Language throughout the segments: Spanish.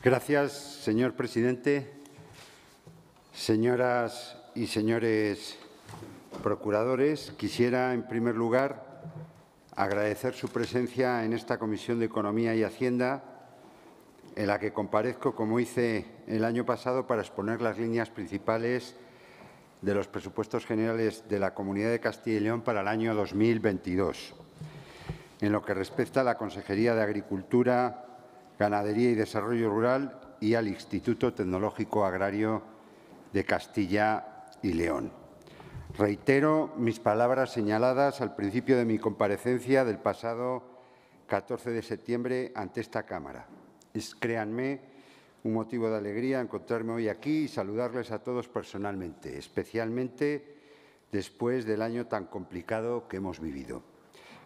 Gracias, señor presidente. Señoras y señores procuradores, quisiera, en primer lugar, agradecer su presencia en esta Comisión de Economía y Hacienda, en la que comparezco, como hice el año pasado, para exponer las líneas principales de los presupuestos generales de la Comunidad de Castilla y León para el año 2022. En lo que respecta a la Consejería de Agricultura, Ganadería y Desarrollo Rural y al Instituto Tecnológico Agrario de Castilla y León. Reitero mis palabras señaladas al principio de mi comparecencia del pasado 14 de septiembre ante esta Cámara. Es, créanme, un motivo de alegría encontrarme hoy aquí y saludarles a todos personalmente, especialmente después del año tan complicado que hemos vivido.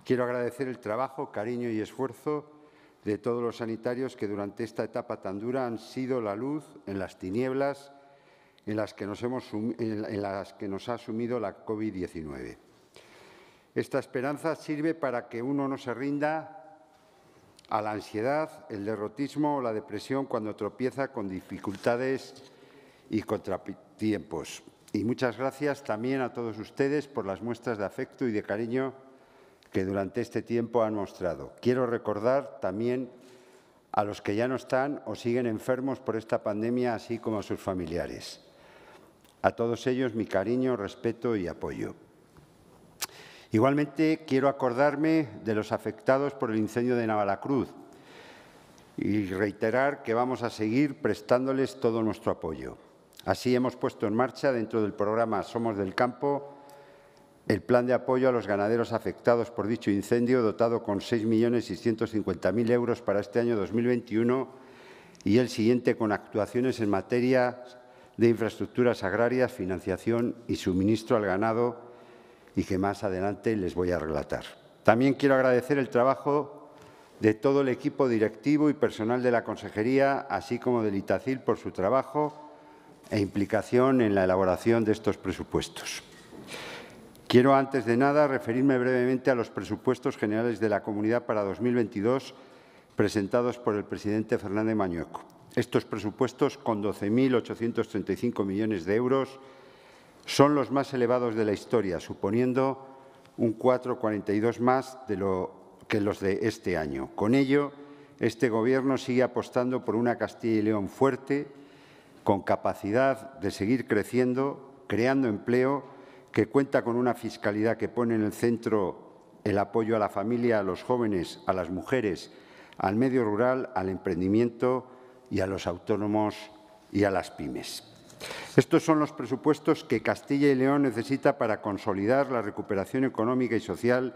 Quiero agradecer el trabajo, cariño y esfuerzo de todos los sanitarios que durante esta etapa tan dura han sido la luz en las tinieblas en las que nos, en las que nos ha asumido la COVID-19. Esta esperanza sirve para que uno no se rinda a la ansiedad, el derrotismo o la depresión cuando tropieza con dificultades y contratiempos. Y muchas gracias también a todos ustedes por las muestras de afecto y de cariño que durante este tiempo han mostrado. Quiero recordar también a los que ya no están o siguen enfermos por esta pandemia, así como a sus familiares. A todos ellos mi cariño, respeto y apoyo. Igualmente quiero acordarme de los afectados por el incendio de Navalacruz y reiterar que vamos a seguir prestándoles todo nuestro apoyo. Así hemos puesto en marcha dentro del programa Somos del Campo el plan de apoyo a los ganaderos afectados por dicho incendio, dotado con 6.650.000 euros para este año 2021 y el siguiente con actuaciones en materia de infraestructuras agrarias, financiación y suministro al ganado, y que más adelante les voy a relatar. También quiero agradecer el trabajo de todo el equipo directivo y personal de la Consejería, así como del ITACIL, por su trabajo e implicación en la elaboración de estos presupuestos. Quiero, antes de nada, referirme brevemente a los presupuestos generales de la Comunidad para 2022 presentados por el presidente Fernández Mañueco. Estos presupuestos, con 12.835 millones de euros, son los más elevados de la historia, suponiendo un 4,42 más de lo que los de este año. Con ello, este Gobierno sigue apostando por una Castilla y León fuerte, con capacidad de seguir creciendo, creando empleo que cuenta con una fiscalidad que pone en el centro el apoyo a la familia, a los jóvenes, a las mujeres, al medio rural, al emprendimiento y a los autónomos y a las pymes. Estos son los presupuestos que Castilla y León necesita para consolidar la recuperación económica y social,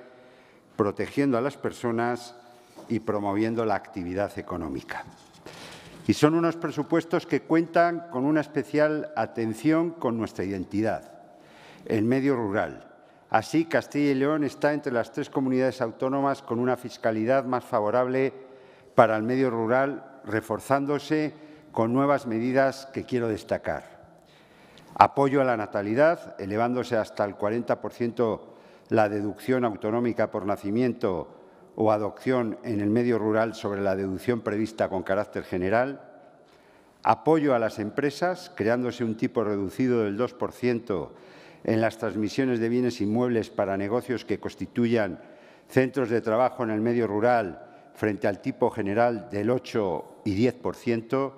protegiendo a las personas y promoviendo la actividad económica. Y son unos presupuestos que cuentan con una especial atención con nuestra identidad en medio rural. Así, Castilla y León está entre las tres comunidades autónomas con una fiscalidad más favorable para el medio rural, reforzándose con nuevas medidas que quiero destacar. Apoyo a la natalidad, elevándose hasta el 40% la deducción autonómica por nacimiento o adopción en el medio rural sobre la deducción prevista con carácter general. Apoyo a las empresas, creándose un tipo reducido del 2% en las transmisiones de bienes inmuebles para negocios que constituyan centros de trabajo en el medio rural frente al tipo general del 8 y 10%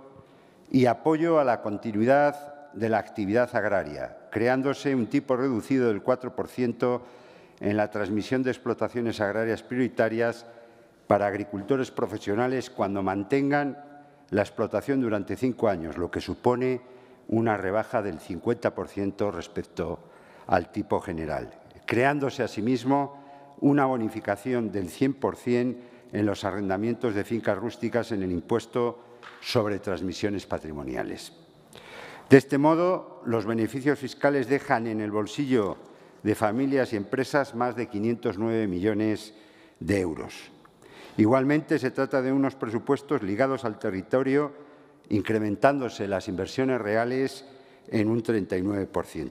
y apoyo a la continuidad de la actividad agraria, creándose un tipo reducido del 4% en la transmisión de explotaciones agrarias prioritarias para agricultores profesionales cuando mantengan la explotación durante cinco años, lo que supone una rebaja del 50% respecto al tipo general, creándose asimismo una bonificación del 100% en los arrendamientos de fincas rústicas en el impuesto sobre transmisiones patrimoniales. De este modo, los beneficios fiscales dejan en el bolsillo de familias y empresas más de 509 millones de euros. Igualmente, se trata de unos presupuestos ligados al territorio, incrementándose las inversiones reales en un 39%.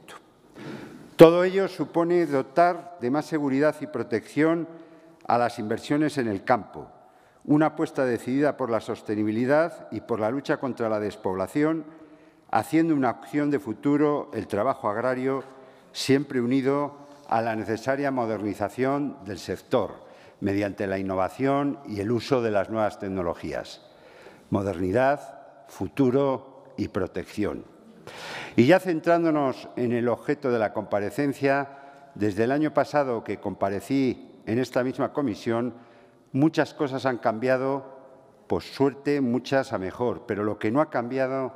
Todo ello supone dotar de más seguridad y protección a las inversiones en el campo, una apuesta decidida por la sostenibilidad y por la lucha contra la despoblación, haciendo una opción de futuro el trabajo agrario siempre unido a la necesaria modernización del sector mediante la innovación y el uso de las nuevas tecnologías. Modernidad, futuro y protección. Y ya centrándonos en el objeto de la comparecencia, desde el año pasado que comparecí en esta misma comisión, muchas cosas han cambiado, por suerte muchas a mejor, pero lo que no ha cambiado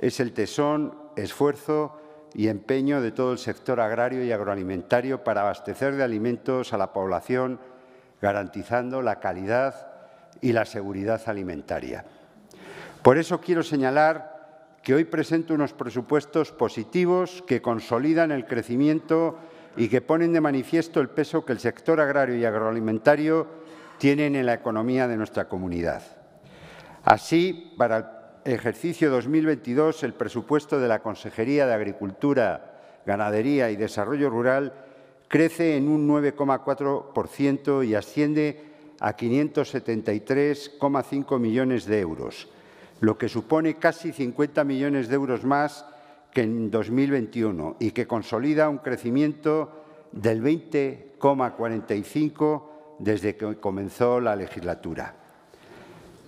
es el tesón, esfuerzo y empeño de todo el sector agrario y agroalimentario para abastecer de alimentos a la población, garantizando la calidad y la seguridad alimentaria. Por eso quiero señalar que hoy presenta unos presupuestos positivos que consolidan el crecimiento y que ponen de manifiesto el peso que el sector agrario y agroalimentario tienen en la economía de nuestra comunidad. Así, para el ejercicio 2022, el presupuesto de la Consejería de Agricultura, Ganadería y Desarrollo Rural crece en un 9,4% y asciende a 573,5 millones de euros, lo que supone casi 50 millones de euros más que en 2021 y que consolida un crecimiento del 20,45 desde que comenzó la legislatura.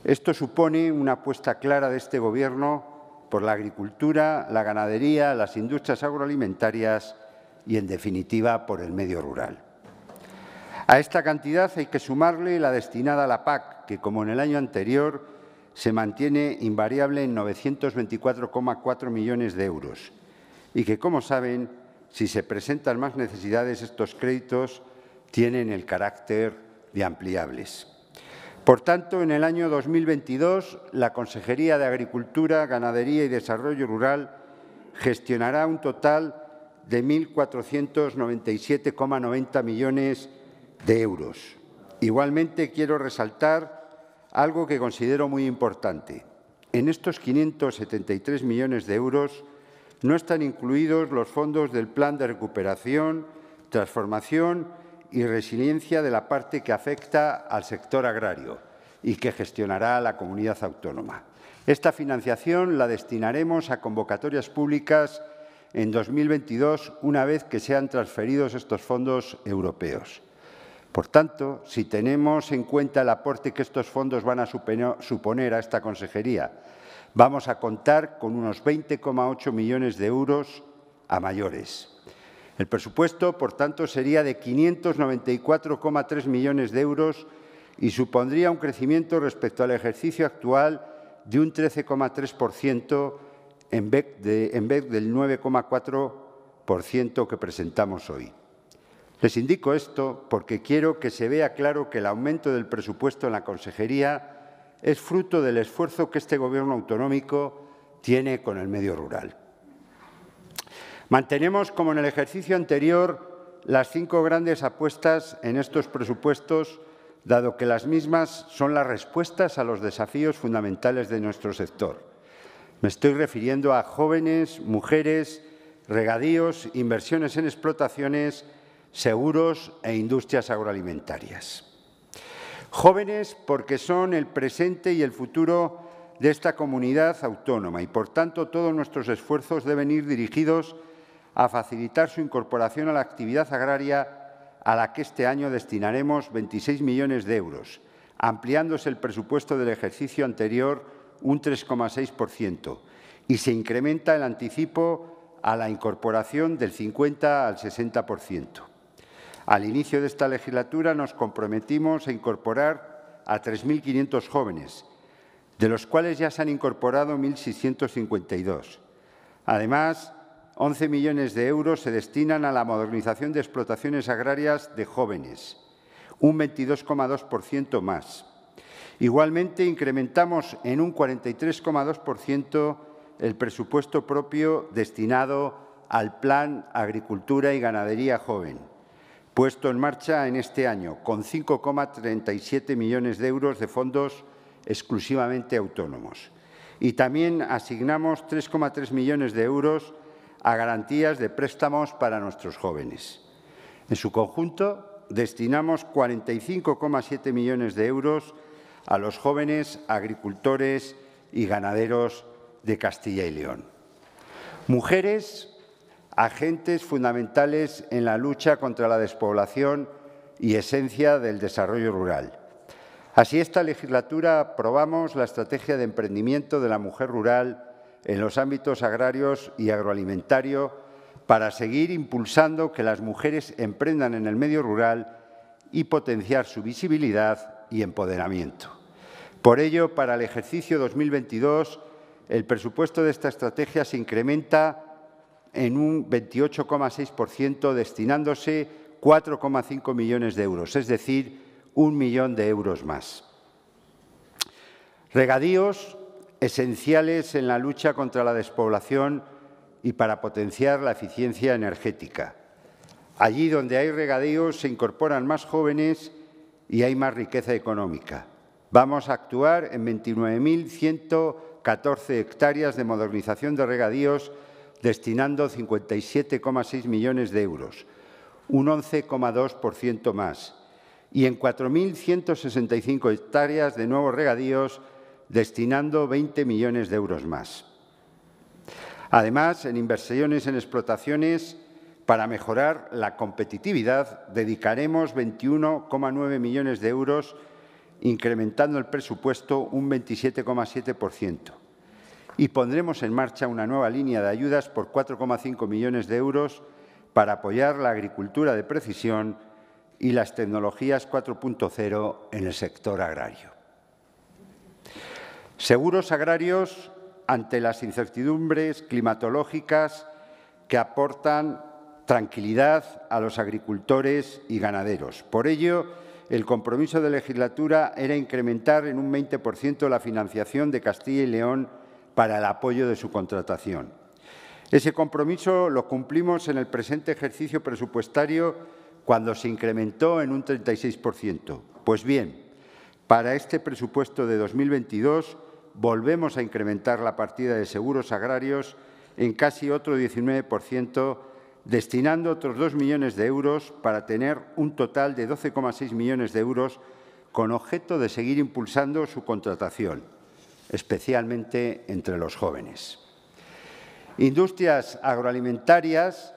Esto supone una apuesta clara de este Gobierno por la agricultura, la ganadería, las industrias agroalimentarias y, en definitiva, por el medio rural. A esta cantidad hay que sumarle la destinada a la PAC, que, como en el año anterior, se mantiene invariable en 924,4 millones de euros y que, como saben, si se presentan más necesidades, estos créditos tienen el carácter de ampliables. Por tanto, en el año 2022, la Consejería de Agricultura, Ganadería y Desarrollo Rural gestionará un total de 1.497,90 millones de euros. Igualmente, quiero resaltar algo que considero muy importante. En estos 573 millones de euros no están incluidos los fondos del Plan de Recuperación, Transformación y Resiliencia de la parte que afecta al sector agrario y que gestionará la comunidad autónoma. Esta financiación la destinaremos a convocatorias públicas en 2022 una vez que sean transferidos estos fondos europeos. Por tanto, si tenemos en cuenta el aporte que estos fondos van a suponer a esta consejería, vamos a contar con unos 20,8 millones de euros a mayores. El presupuesto, por tanto, sería de 594,3 millones de euros y supondría un crecimiento respecto al ejercicio actual de un 13,3% en vez del 9,4% que presentamos hoy. Les indico esto porque quiero que se vea claro que el aumento del presupuesto en la consejería es fruto del esfuerzo que este Gobierno autonómico tiene con el medio rural. Mantenemos, como en el ejercicio anterior, las cinco grandes apuestas en estos presupuestos, dado que las mismas son las respuestas a los desafíos fundamentales de nuestro sector. Me estoy refiriendo a jóvenes, mujeres, regadíos, inversiones en explotaciones, seguros e industrias agroalimentarias. Jóvenes porque son el presente y el futuro de esta comunidad autónoma y, por tanto, todos nuestros esfuerzos deben ir dirigidos a facilitar su incorporación a la actividad agraria a la que este año destinaremos 26 millones de euros, ampliándose el presupuesto del ejercicio anterior un 3,6% y se incrementa el anticipo a la incorporación del 50 al 60%. Al inicio de esta legislatura nos comprometimos a incorporar a 3.500 jóvenes, de los cuales ya se han incorporado 1.652. Además, 11 millones de euros se destinan a la modernización de explotaciones agrarias de jóvenes, un 22,2% más. Igualmente, incrementamos en un 43,2% el presupuesto propio destinado al Plan Agricultura y Ganadería Joven puesto en marcha en este año, con 5,37 millones de euros de fondos exclusivamente autónomos. Y también asignamos 3,3 millones de euros a garantías de préstamos para nuestros jóvenes. En su conjunto, destinamos 45,7 millones de euros a los jóvenes agricultores y ganaderos de Castilla y León. Mujeres agentes fundamentales en la lucha contra la despoblación y esencia del desarrollo rural. Así, esta legislatura aprobamos la Estrategia de Emprendimiento de la Mujer Rural en los ámbitos agrarios y agroalimentario para seguir impulsando que las mujeres emprendan en el medio rural y potenciar su visibilidad y empoderamiento. Por ello, para el ejercicio 2022, el presupuesto de esta estrategia se incrementa en un 28,6%, destinándose 4,5 millones de euros, es decir, un millón de euros más. Regadíos esenciales en la lucha contra la despoblación y para potenciar la eficiencia energética. Allí donde hay regadíos se incorporan más jóvenes y hay más riqueza económica. Vamos a actuar en 29.114 hectáreas de modernización de regadíos destinando 57,6 millones de euros, un 11,2% más, y en 4.165 hectáreas de nuevos regadíos, destinando 20 millones de euros más. Además, en inversiones en explotaciones, para mejorar la competitividad, dedicaremos 21,9 millones de euros, incrementando el presupuesto un 27,7% y pondremos en marcha una nueva línea de ayudas por 4,5 millones de euros para apoyar la agricultura de precisión y las tecnologías 4.0 en el sector agrario. Seguros agrarios ante las incertidumbres climatológicas que aportan tranquilidad a los agricultores y ganaderos. Por ello, el compromiso de legislatura era incrementar en un 20% la financiación de Castilla y León para el apoyo de su contratación. Ese compromiso lo cumplimos en el presente ejercicio presupuestario cuando se incrementó en un 36%. Pues bien, para este presupuesto de 2022 volvemos a incrementar la partida de seguros agrarios en casi otro 19%, destinando otros 2 millones de euros para tener un total de 12,6 millones de euros con objeto de seguir impulsando su contratación especialmente entre los jóvenes. Industrias agroalimentarias,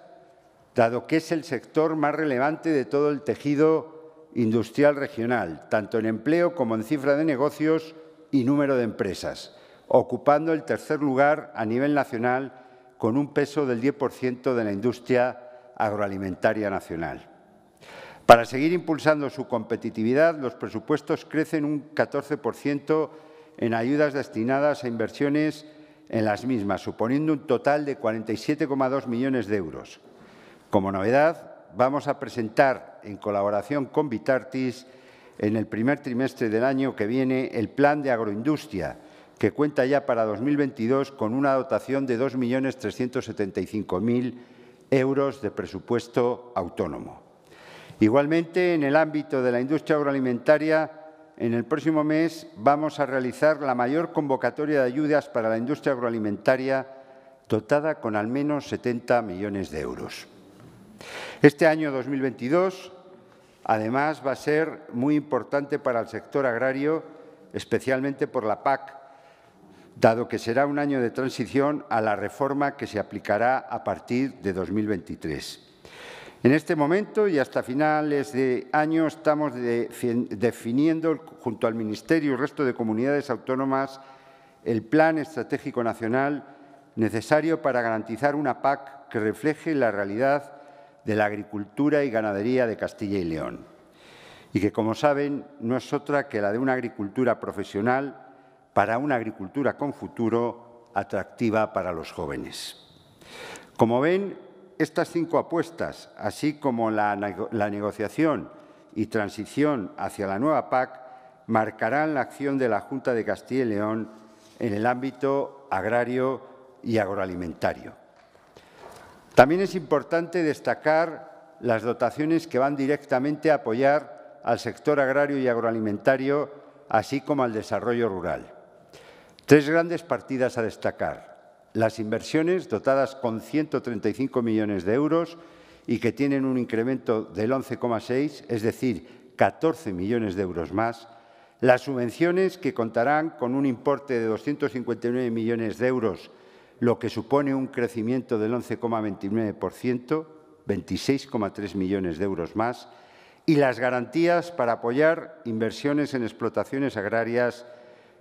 dado que es el sector más relevante de todo el tejido industrial regional, tanto en empleo como en cifra de negocios y número de empresas, ocupando el tercer lugar a nivel nacional con un peso del 10% de la industria agroalimentaria nacional. Para seguir impulsando su competitividad, los presupuestos crecen un 14% en ayudas destinadas a inversiones en las mismas, suponiendo un total de 47,2 millones de euros. Como novedad, vamos a presentar, en colaboración con Vitartis, en el primer trimestre del año que viene, el Plan de Agroindustria, que cuenta ya para 2022 con una dotación de 2.375.000 euros de presupuesto autónomo. Igualmente, en el ámbito de la industria agroalimentaria, en el próximo mes vamos a realizar la mayor convocatoria de ayudas para la industria agroalimentaria, dotada con al menos 70 millones de euros. Este año 2022, además, va a ser muy importante para el sector agrario, especialmente por la PAC, dado que será un año de transición a la reforma que se aplicará a partir de 2023. En este momento y hasta finales de año estamos definiendo junto al Ministerio y el resto de comunidades autónomas el Plan Estratégico Nacional necesario para garantizar una PAC que refleje la realidad de la agricultura y ganadería de Castilla y León y que, como saben, no es otra que la de una agricultura profesional para una agricultura con futuro atractiva para los jóvenes. Como ven, estas cinco apuestas, así como la, negociación y transición hacia la nueva PAC, marcarán la acción de la Junta de Castilla y León en el ámbito agrario y agroalimentario. También es importante destacar las dotaciones que van directamente a apoyar al sector agrario y agroalimentario, así como al desarrollo rural. Tres grandes partidas a destacar. Las inversiones, dotadas con 135 millones de euros y que tienen un incremento del 11,6, es decir, 14 millones de euros más. Las subvenciones, que contarán con un importe de 259 millones de euros, lo que supone un crecimiento del 11,29%, 26,3 millones de euros más, y las garantías para apoyar inversiones en explotaciones agrarias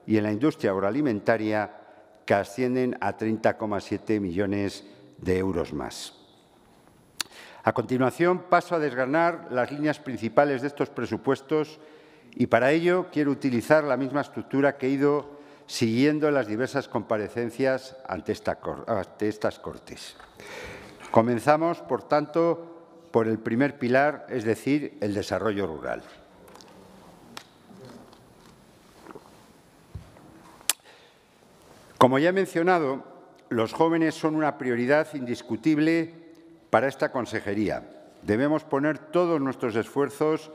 y en la industria agroalimentaria, que ascienden a 30,7 millones de euros más. A continuación paso a desgranar las líneas principales de estos presupuestos y para ello quiero utilizar la misma estructura que he ido siguiendo en las diversas comparecencias ante estas Cortes. Comenzamos, por tanto, por el primer pilar, es decir, el desarrollo rural. Como ya he mencionado, los jóvenes son una prioridad indiscutible para esta consejería. Debemos poner todos nuestros esfuerzos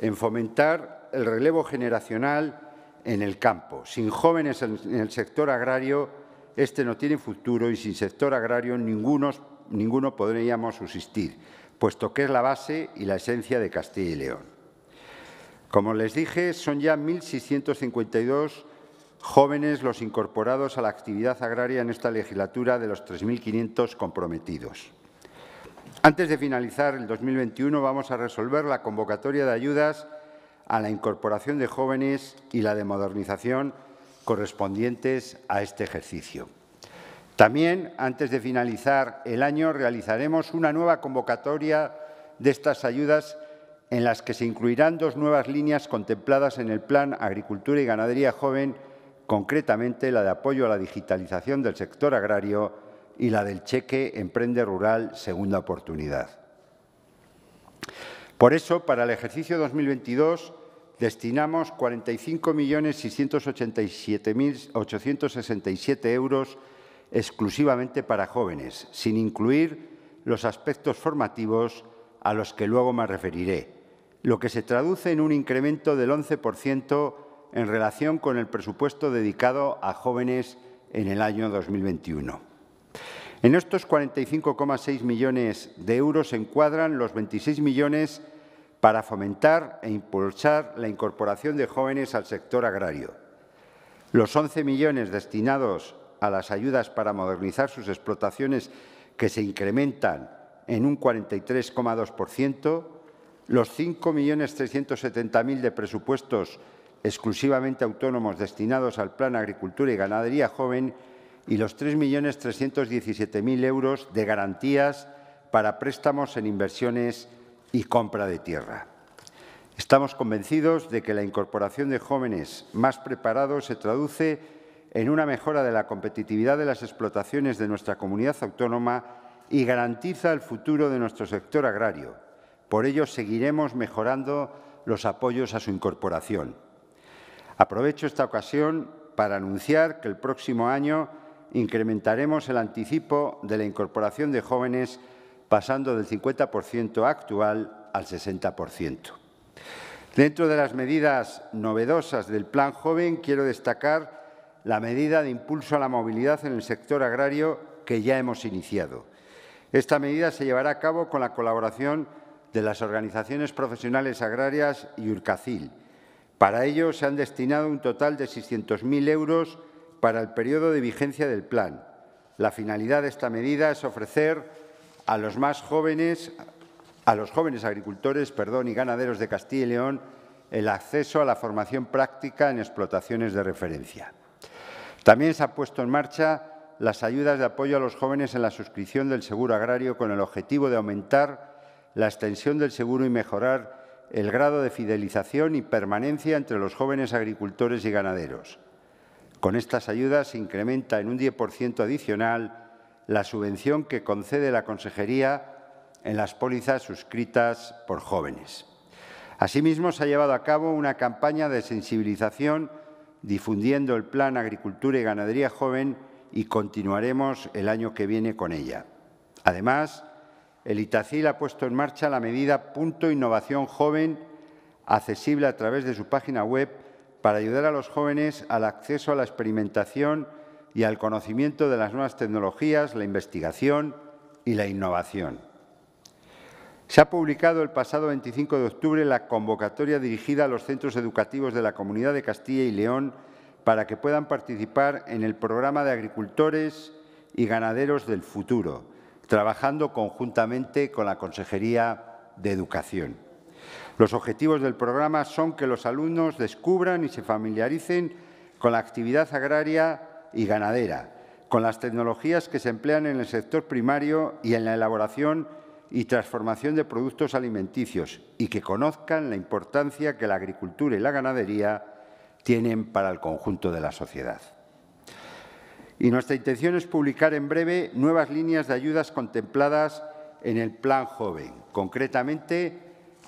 en fomentar el relevo generacional en el campo. Sin jóvenes en el sector agrario, este no tiene futuro y sin sector agrario ninguno, ninguno podríamos subsistir, puesto que es la base y la esencia de Castilla y León. Como les dije, son ya 1.652 jóvenes los incorporados a la actividad agraria en esta legislatura de los 3.500 comprometidos. Antes de finalizar el 2021 vamos a resolver la convocatoria de ayudas a la incorporación de jóvenes y la de modernización correspondientes a este ejercicio. También, antes de finalizar el año, realizaremos una nueva convocatoria de estas ayudas en las que se incluirán dos nuevas líneas contempladas en el Plan Agricultura y Ganadería Joven concretamente la de apoyo a la digitalización del sector agrario y la del cheque Emprende Rural Segunda Oportunidad. Por eso, para el ejercicio 2022 destinamos 45.687.867 euros exclusivamente para jóvenes, sin incluir los aspectos formativos a los que luego me referiré, lo que se traduce en un incremento del 11% en relación con el presupuesto dedicado a jóvenes en el año 2021. En estos 45,6 millones de euros se encuadran los 26 millones para fomentar e impulsar la incorporación de jóvenes al sector agrario, los 11 millones destinados a las ayudas para modernizar sus explotaciones que se incrementan en un 43,2%, los 5.370.000 de presupuestos exclusivamente autónomos destinados al Plan Agricultura y Ganadería Joven y los 3.317.000 euros de garantías para préstamos en inversiones y compra de tierra. Estamos convencidos de que la incorporación de jóvenes más preparados se traduce en una mejora de la competitividad de las explotaciones de nuestra comunidad autónoma y garantiza el futuro de nuestro sector agrario. Por ello, seguiremos mejorando los apoyos a su incorporación. Aprovecho esta ocasión para anunciar que el próximo año incrementaremos el anticipo de la incorporación de jóvenes pasando del 50% actual al 60%. Dentro de las medidas novedosas del Plan Joven quiero destacar la medida de impulso a la movilidad en el sector agrario que ya hemos iniciado. Esta medida se llevará a cabo con la colaboración de las organizaciones profesionales agrarias y Urcacil para ello se han destinado un total de 600.000 euros para el periodo de vigencia del plan. La finalidad de esta medida es ofrecer a los más jóvenes, a los jóvenes agricultores perdón, y ganaderos de Castilla y León el acceso a la formación práctica en explotaciones de referencia. También se han puesto en marcha las ayudas de apoyo a los jóvenes en la suscripción del seguro agrario con el objetivo de aumentar la extensión del seguro y mejorar el grado de fidelización y permanencia entre los jóvenes agricultores y ganaderos. Con estas ayudas se incrementa en un 10% adicional la subvención que concede la Consejería en las pólizas suscritas por jóvenes. Asimismo, se ha llevado a cabo una campaña de sensibilización difundiendo el Plan Agricultura y Ganadería Joven y continuaremos el año que viene con ella. Además, el ITACIL ha puesto en marcha la medida Punto Innovación Joven, accesible a través de su página web, para ayudar a los jóvenes al acceso a la experimentación y al conocimiento de las nuevas tecnologías, la investigación y la innovación. Se ha publicado el pasado 25 de octubre la convocatoria dirigida a los centros educativos de la Comunidad de Castilla y León para que puedan participar en el programa de agricultores y ganaderos del futuro, trabajando conjuntamente con la Consejería de Educación. Los objetivos del programa son que los alumnos descubran y se familiaricen con la actividad agraria y ganadera, con las tecnologías que se emplean en el sector primario y en la elaboración y transformación de productos alimenticios y que conozcan la importancia que la agricultura y la ganadería tienen para el conjunto de la sociedad. Y nuestra intención es publicar en breve nuevas líneas de ayudas contempladas en el Plan Joven, concretamente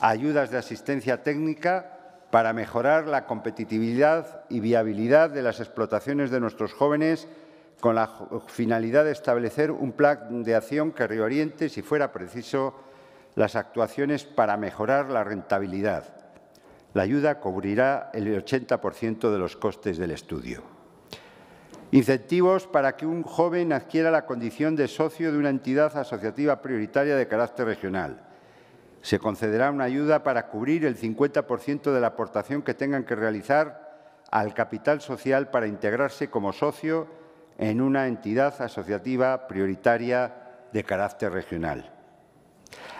ayudas de asistencia técnica para mejorar la competitividad y viabilidad de las explotaciones de nuestros jóvenes con la finalidad de establecer un plan de acción que reoriente, si fuera preciso, las actuaciones para mejorar la rentabilidad. La ayuda cubrirá el 80% de los costes del estudio. Incentivos para que un joven adquiera la condición de socio de una entidad asociativa prioritaria de carácter regional. Se concederá una ayuda para cubrir el 50% de la aportación que tengan que realizar al capital social para integrarse como socio en una entidad asociativa prioritaria de carácter regional.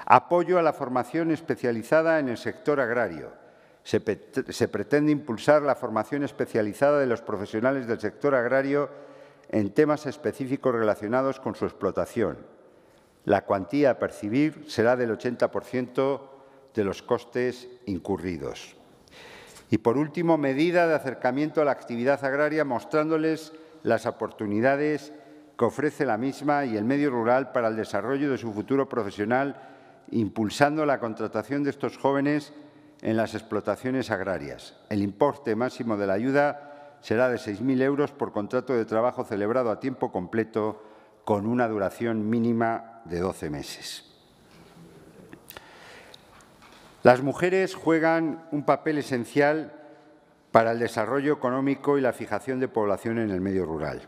Apoyo a la formación especializada en el sector agrario se, pretende impulsar la formación especializada de los profesionales del sector agrario en temas específicos relacionados con su explotación. La cuantía a percibir será del 80% de los costes incurridos. Y, por último, medida de acercamiento a la actividad agraria mostrándoles las oportunidades que ofrece la misma y el medio rural para el desarrollo de su futuro profesional, impulsando la contratación de estos jóvenes en las explotaciones agrarias. El importe máximo de la ayuda será de 6.000 euros por contrato de trabajo celebrado a tiempo completo con una duración mínima de 12 meses. Las mujeres juegan un papel esencial para el desarrollo económico y la fijación de población en el medio rural.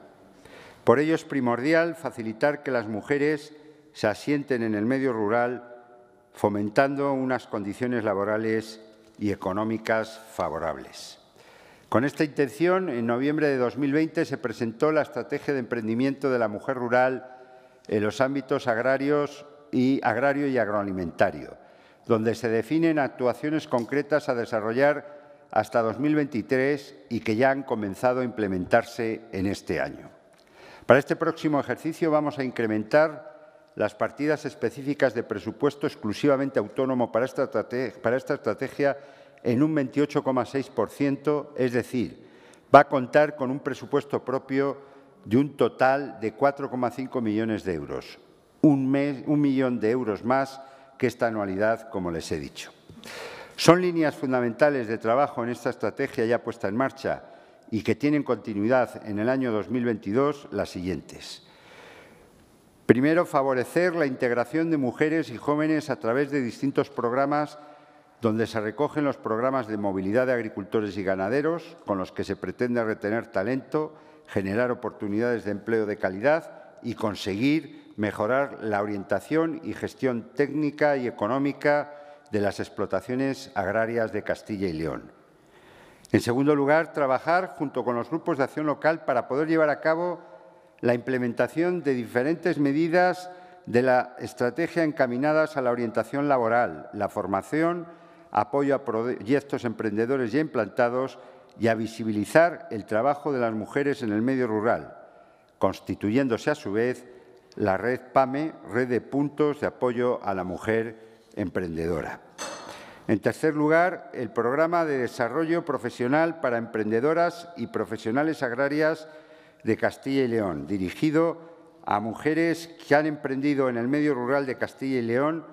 Por ello es primordial facilitar que las mujeres se asienten en el medio rural fomentando unas condiciones laborales y económicas favorables. Con esta intención, en noviembre de 2020 se presentó la Estrategia de Emprendimiento de la Mujer Rural en los ámbitos agrarios y, agrario y agroalimentario, donde se definen actuaciones concretas a desarrollar hasta 2023 y que ya han comenzado a implementarse en este año. Para este próximo ejercicio vamos a incrementar las partidas específicas de presupuesto exclusivamente autónomo para esta estrategia, en un 28,6%, es decir, va a contar con un presupuesto propio de un total de 4,5 millones de euros, un, millón de euros más que esta anualidad, como les he dicho. Son líneas fundamentales de trabajo en esta estrategia ya puesta en marcha y que tienen continuidad en el año 2022 las siguientes. Primero, favorecer la integración de mujeres y jóvenes a través de distintos programas donde se recogen los programas de movilidad de agricultores y ganaderos, con los que se pretende retener talento, generar oportunidades de empleo de calidad y conseguir mejorar la orientación y gestión técnica y económica de las explotaciones agrarias de Castilla y León. En segundo lugar, trabajar junto con los grupos de acción local para poder llevar a cabo la implementación de diferentes medidas de la estrategia encaminadas a la orientación laboral, la formación, apoyo a proyectos emprendedores ya implantados y a visibilizar el trabajo de las mujeres en el medio rural, constituyéndose a su vez la red PAME, red de puntos de apoyo a la mujer emprendedora. En tercer lugar, el programa de desarrollo profesional para emprendedoras y profesionales agrarias de Castilla y León, dirigido a mujeres que han emprendido en el medio rural de Castilla y León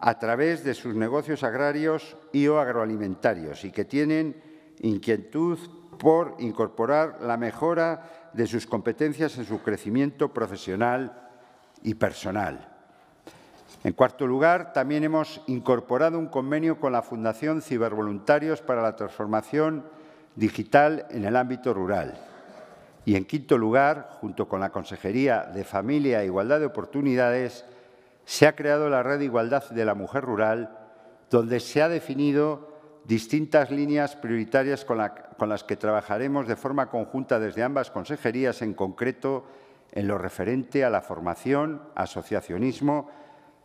a través de sus negocios agrarios y agroalimentarios y que tienen inquietud por incorporar la mejora de sus competencias en su crecimiento profesional y personal. En cuarto lugar, también hemos incorporado un convenio con la Fundación Cibervoluntarios para la Transformación Digital en el ámbito rural y en quinto lugar, junto con la Consejería de Familia e Igualdad de Oportunidades, se ha creado la Red de Igualdad de la Mujer Rural, donde se han definido distintas líneas prioritarias con, las que trabajaremos de forma conjunta desde ambas consejerías, en concreto en lo referente a la formación, asociacionismo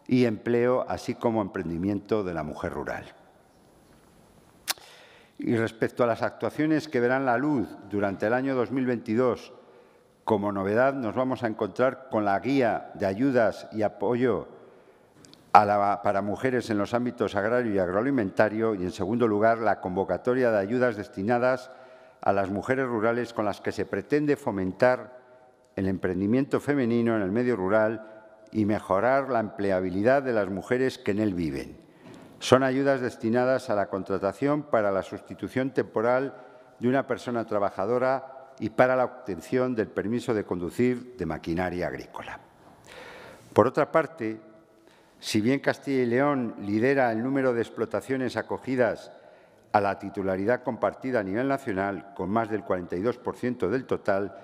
y empleo, así como emprendimiento de la mujer rural. Y respecto a las actuaciones que verán la luz durante el año 2022, como novedad nos vamos a encontrar con la guía de ayudas y apoyo para mujeres en los ámbitos agrario y agroalimentario y, en segundo lugar, la convocatoria de ayudas destinadas a las mujeres rurales con las que se pretende fomentar el emprendimiento femenino en el medio rural y mejorar la empleabilidad de las mujeres que en él viven. Son ayudas destinadas a la contratación para la sustitución temporal de una persona trabajadora y para la obtención del permiso de conducir de maquinaria agrícola. Por otra parte, si bien Castilla y León lidera el número de explotaciones acogidas a la titularidad compartida a nivel nacional, con más del 42% del total,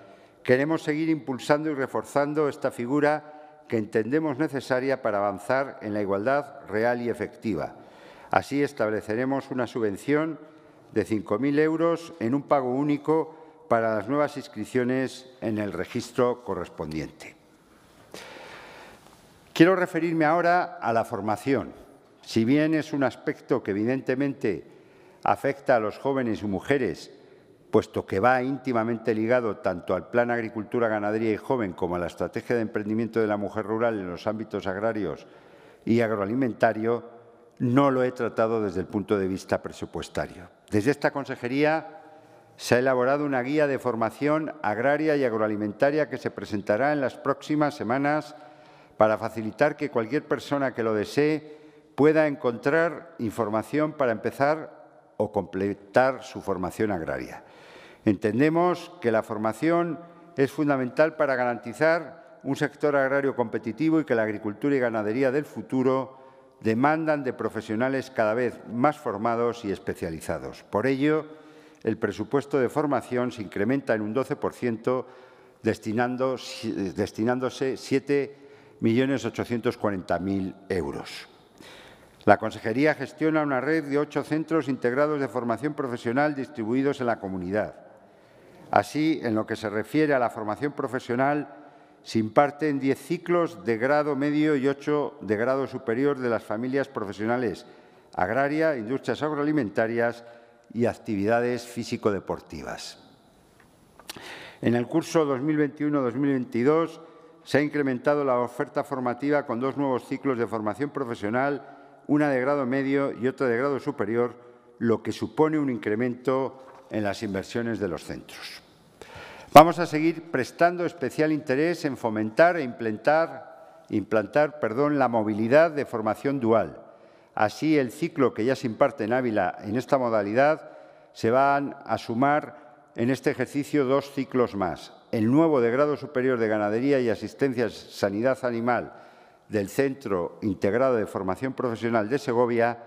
queremos seguir impulsando y reforzando esta figura que entendemos necesaria para avanzar en la igualdad real y efectiva Así estableceremos una subvención de 5.000 euros en un pago único para las nuevas inscripciones en el registro correspondiente. Quiero referirme ahora a la formación. Si bien es un aspecto que evidentemente afecta a los jóvenes y mujeres, puesto que va íntimamente ligado tanto al Plan Agricultura, Ganadería y Joven como a la Estrategia de Emprendimiento de la Mujer Rural en los ámbitos agrarios y agroalimentario, no lo he tratado desde el punto de vista presupuestario. Desde esta consejería se ha elaborado una guía de formación agraria y agroalimentaria que se presentará en las próximas semanas para facilitar que cualquier persona que lo desee pueda encontrar información para empezar o completar su formación agraria. Entendemos que la formación es fundamental para garantizar un sector agrario competitivo y que la agricultura y ganadería del futuro demandan de profesionales cada vez más formados y especializados. Por ello, el presupuesto de formación se incrementa en un 12%, destinándose 7.840.000 euros. La Consejería gestiona una red de ocho centros integrados de formación profesional distribuidos en la comunidad. Así, en lo que se refiere a la formación profesional, se imparten 10 ciclos de grado medio y ocho de grado superior de las familias profesionales agraria, industrias agroalimentarias y actividades físico-deportivas. En el curso 2021-2022 se ha incrementado la oferta formativa con dos nuevos ciclos de formación profesional, una de grado medio y otra de grado superior, lo que supone un incremento en las inversiones de los centros. Vamos a seguir prestando especial interés en fomentar e implantar, la movilidad de formación dual. Así, el ciclo que ya se imparte en Ávila en esta modalidad se van a sumar en este ejercicio dos ciclos más. El nuevo de grado superior de Ganadería y Asistencia a Sanidad Animal del Centro Integrado de Formación Profesional de Segovia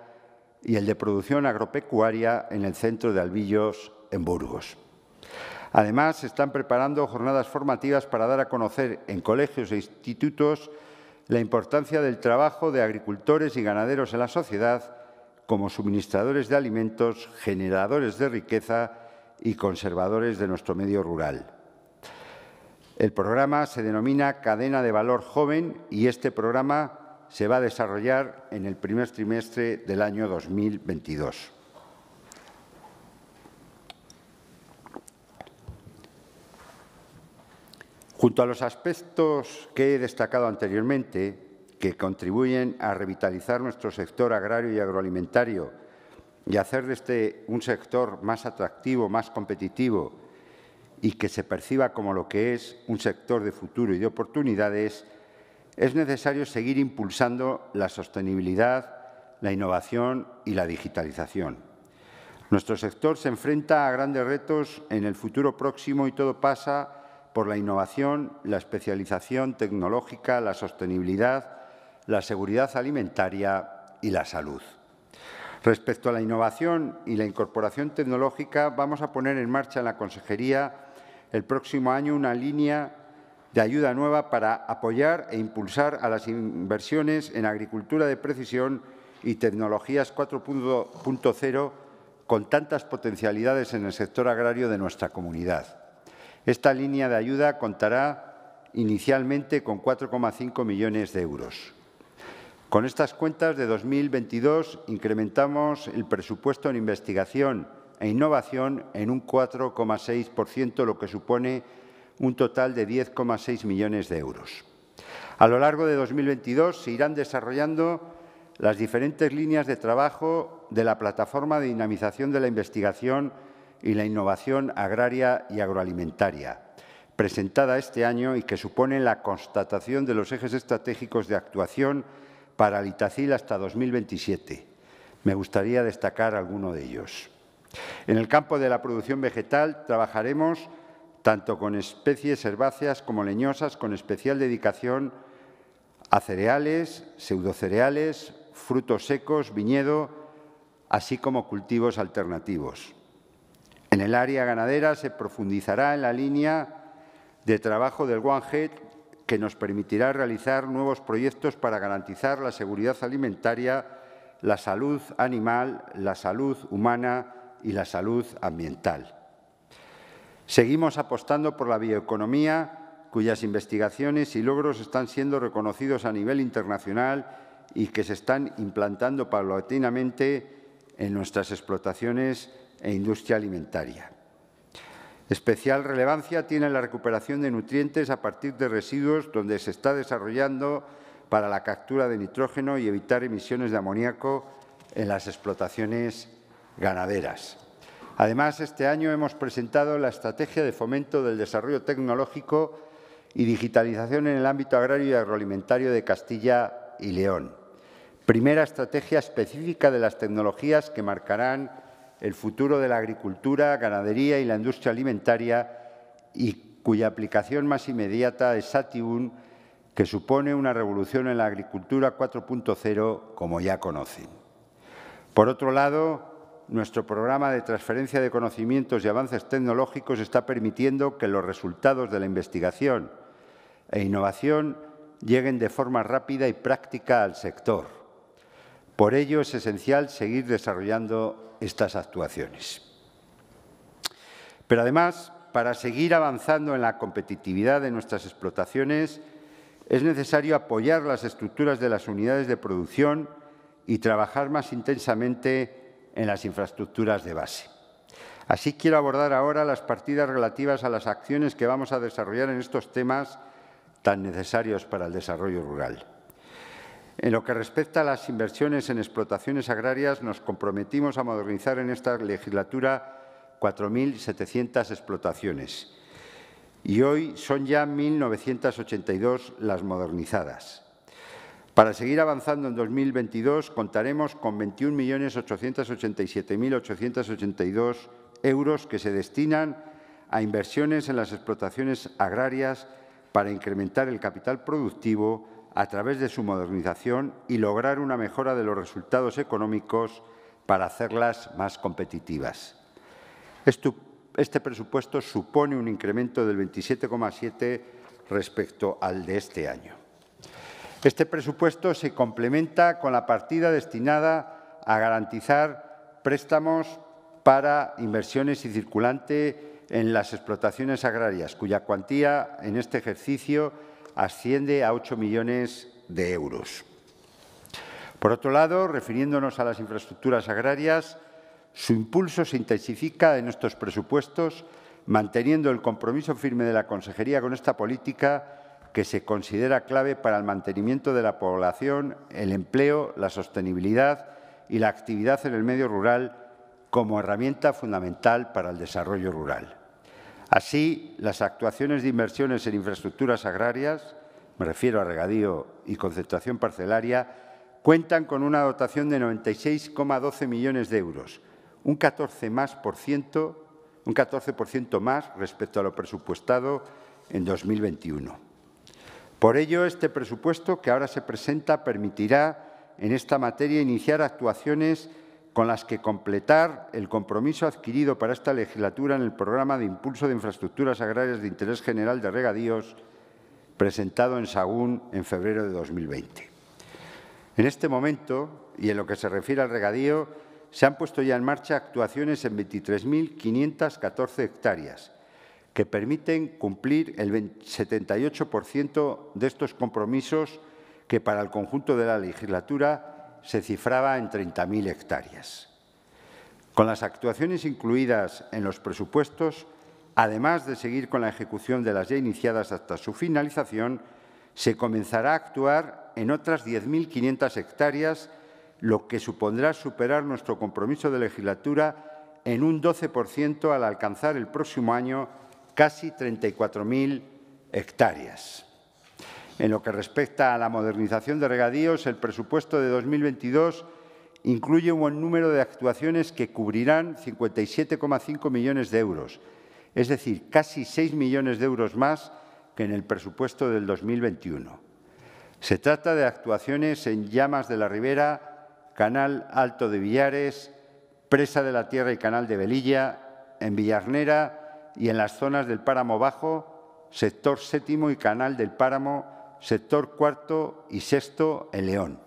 y el de Producción Agropecuaria en el Centro de Albillos en Burgos. Además, se están preparando jornadas formativas para dar a conocer en colegios e institutos la importancia del trabajo de agricultores y ganaderos en la sociedad como suministradores de alimentos, generadores de riqueza y conservadores de nuestro medio rural. El programa se denomina Cadena de Valor Joven y este programa se va a desarrollar en el primer trimestre del año 2022. Junto a los aspectos que he destacado anteriormente, que contribuyen a revitalizar nuestro sector agrario y agroalimentario y hacer de este un sector más atractivo, más competitivo y que se perciba como lo que es un sector de futuro y de oportunidades, es necesario seguir impulsando la sostenibilidad, la innovación y la digitalización. Nuestro sector se enfrenta a grandes retos en el futuro próximo y todo pasa por la innovación, la especialización tecnológica, la sostenibilidad, la seguridad alimentaria y la salud. Respecto a la innovación y la incorporación tecnológica, vamos a poner en marcha en la Consejería el próximo año una línea de ayuda nueva para apoyar e impulsar a las inversiones en agricultura de precisión y tecnologías 4.0 con tantas potencialidades en el sector agrario de nuestra comunidad. Esta línea de ayuda contará inicialmente con 4,5 millones de euros. Con estas cuentas de 2022 incrementamos el presupuesto en investigación e innovación en un 4,6%, lo que supone un total de 10,6 millones de euros. A lo largo de 2022 se irán desarrollando las diferentes líneas de trabajo de la Plataforma de Dinamización de la Investigación y la innovación agraria y agroalimentaria, presentada este año y que supone la constatación de los ejes estratégicos de actuación para el hasta 2027. Me gustaría destacar alguno de ellos. En el campo de la producción vegetal trabajaremos tanto con especies herbáceas como leñosas, con especial dedicación a cereales, pseudocereales, frutos secos, viñedo, así como cultivos alternativos. En el área ganadera se profundizará en la línea de trabajo del One que nos permitirá realizar nuevos proyectos para garantizar la seguridad alimentaria, la salud animal, la salud humana y la salud ambiental. Seguimos apostando por la bioeconomía, cuyas investigaciones y logros están siendo reconocidos a nivel internacional y que se están implantando paulatinamente en nuestras explotaciones e industria alimentaria. Especial relevancia tiene la recuperación de nutrientes a partir de residuos donde se está desarrollando para la captura de nitrógeno y evitar emisiones de amoníaco en las explotaciones ganaderas. Además, este año hemos presentado la Estrategia de Fomento del Desarrollo Tecnológico y Digitalización en el ámbito agrario y agroalimentario de Castilla y León. Primera estrategia específica de las tecnologías que marcarán el futuro de la agricultura, ganadería y la industria alimentaria y cuya aplicación más inmediata es SATIUN, que supone una revolución en la agricultura 4.0, como ya conocen. Por otro lado, nuestro programa de transferencia de conocimientos y avances tecnológicos está permitiendo que los resultados de la investigación e innovación lleguen de forma rápida y práctica al sector. Por ello es esencial seguir desarrollando estas actuaciones. Pero además, para seguir avanzando en la competitividad de nuestras explotaciones, es necesario apoyar las estructuras de las unidades de producción y trabajar más intensamente en las infraestructuras de base. Así quiero abordar ahora las partidas relativas a las acciones que vamos a desarrollar en estos temas tan necesarios para el desarrollo rural. En lo que respecta a las inversiones en explotaciones agrarias, nos comprometimos a modernizar en esta legislatura 4.700 explotaciones y hoy son ya 1.982 las modernizadas. Para seguir avanzando en 2022 contaremos con 21.887.882 euros que se destinan a inversiones en las explotaciones agrarias para incrementar el capital productivo, a través de su modernización y lograr una mejora de los resultados económicos para hacerlas más competitivas. Este presupuesto supone un incremento del 27,7 respecto al de este año. Este presupuesto se complementa con la partida destinada a garantizar préstamos para inversiones y circulante en las explotaciones agrarias, cuya cuantía en este ejercicio asciende a 8 millones de euros. Por otro lado, refiriéndonos a las infraestructuras agrarias, su impulso se intensifica en estos presupuestos, manteniendo el compromiso firme de la Consejería con esta política que se considera clave para el mantenimiento de la población, el empleo, la sostenibilidad y la actividad en el medio rural como herramienta fundamental para el desarrollo rural. Así, las actuaciones de inversiones en infraestructuras agrarias, me refiero a regadío y concentración parcelaria, cuentan con una dotación de 96,12 millones de euros, un 14, más ciento, un 14 más respecto a lo presupuestado en 2021. Por ello, este presupuesto que ahora se presenta permitirá en esta materia iniciar actuaciones con las que completar el compromiso adquirido para esta legislatura en el programa de impulso de infraestructuras agrarias de interés general de regadíos presentado en Sagún en febrero de 2020. En este momento, y en lo que se refiere al regadío, se han puesto ya en marcha actuaciones en 23.514 hectáreas, que permiten cumplir el 78% de estos compromisos que para el conjunto de la legislatura se cifraba en 30.000 hectáreas. Con las actuaciones incluidas en los presupuestos, además de seguir con la ejecución de las ya iniciadas hasta su finalización, se comenzará a actuar en otras 10.500 hectáreas, lo que supondrá superar nuestro compromiso de legislatura en un 12% al alcanzar el próximo año casi 34.000 hectáreas. En lo que respecta a la modernización de regadíos, el presupuesto de 2022 incluye un buen número de actuaciones que cubrirán 57,5 millones de euros, es decir, casi 6 millones de euros más que en el presupuesto del 2021. Se trata de actuaciones en Llamas de la Ribera, Canal Alto de Villares, Presa de la Tierra y Canal de Velilla, en Villarnera y en las zonas del Páramo Bajo, Sector Séptimo y Canal del Páramo, sector cuarto y sexto en León.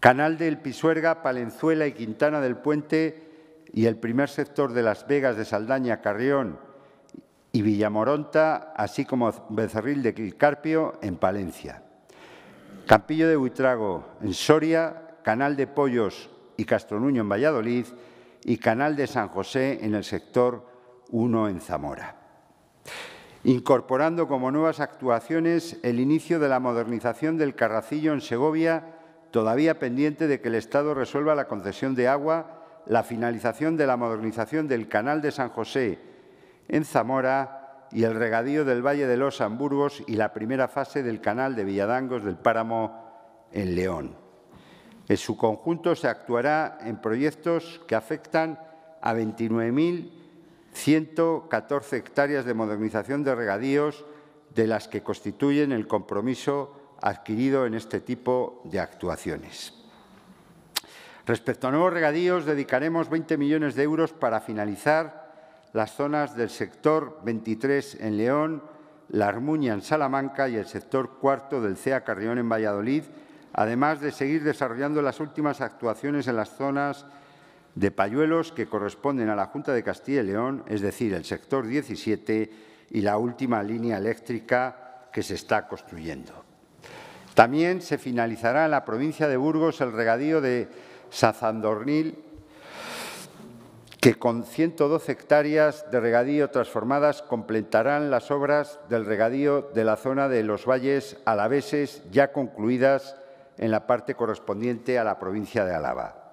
Canal del Pisuerga, Palenzuela y Quintana del Puente y el primer sector de Las Vegas de Saldaña, Carrión y Villamoronta, así como Becerril de Quilcarpio en Palencia. Campillo de Buitrago en Soria, Canal de Pollos y Castronuño en Valladolid y Canal de San José en el sector 1 en Zamora incorporando como nuevas actuaciones el inicio de la modernización del Carracillo en Segovia, todavía pendiente de que el Estado resuelva la concesión de agua, la finalización de la modernización del Canal de San José en Zamora y el regadío del Valle de los Hamburgos y la primera fase del Canal de Villadangos del Páramo en León. En su conjunto se actuará en proyectos que afectan a 29.000 114 hectáreas de modernización de regadíos, de las que constituyen el compromiso adquirido en este tipo de actuaciones. Respecto a nuevos regadíos, dedicaremos 20 millones de euros para finalizar las zonas del sector 23 en León, la Armuña en Salamanca y el sector cuarto del CEA Carrión en Valladolid, además de seguir desarrollando las últimas actuaciones en las zonas de payuelos que corresponden a la Junta de Castilla y León, es decir, el sector 17 y la última línea eléctrica que se está construyendo. También se finalizará en la provincia de Burgos el regadío de Sazandornil, que con 112 hectáreas de regadío transformadas completarán las obras del regadío de la zona de los valles alaveses ya concluidas en la parte correspondiente a la provincia de Álava.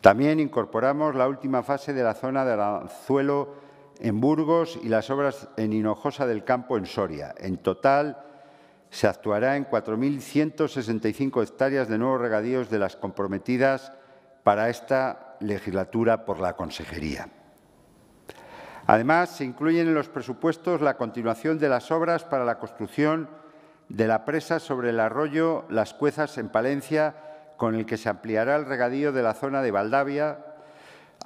También incorporamos la última fase de la zona de Aranzuelo en Burgos y las obras en Hinojosa del Campo en Soria. En total, se actuará en 4.165 hectáreas de nuevos regadíos de las comprometidas para esta legislatura por la Consejería. Además, se incluyen en los presupuestos la continuación de las obras para la construcción de la presa sobre el arroyo Las Cuezas en Palencia con el que se ampliará el regadío de la zona de Valdavia,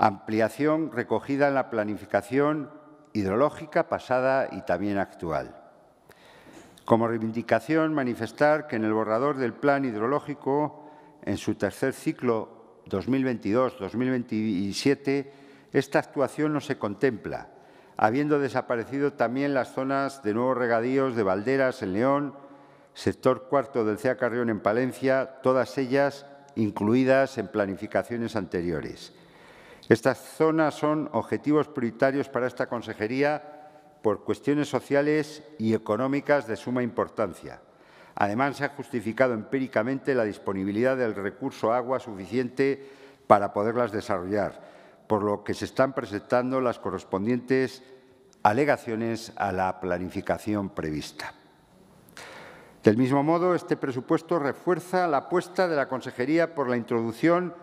ampliación recogida en la planificación hidrológica pasada y también actual. Como reivindicación, manifestar que en el borrador del plan hidrológico, en su tercer ciclo 2022-2027, esta actuación no se contempla, habiendo desaparecido también las zonas de nuevos regadíos de Valderas en León, sector cuarto del CEA Carrión en Palencia, todas ellas incluidas en planificaciones anteriores. Estas zonas son objetivos prioritarios para esta consejería por cuestiones sociales y económicas de suma importancia. Además, se ha justificado empíricamente la disponibilidad del recurso agua suficiente para poderlas desarrollar, por lo que se están presentando las correspondientes alegaciones a la planificación prevista. Del mismo modo, este presupuesto refuerza la apuesta de la Consejería por la introducción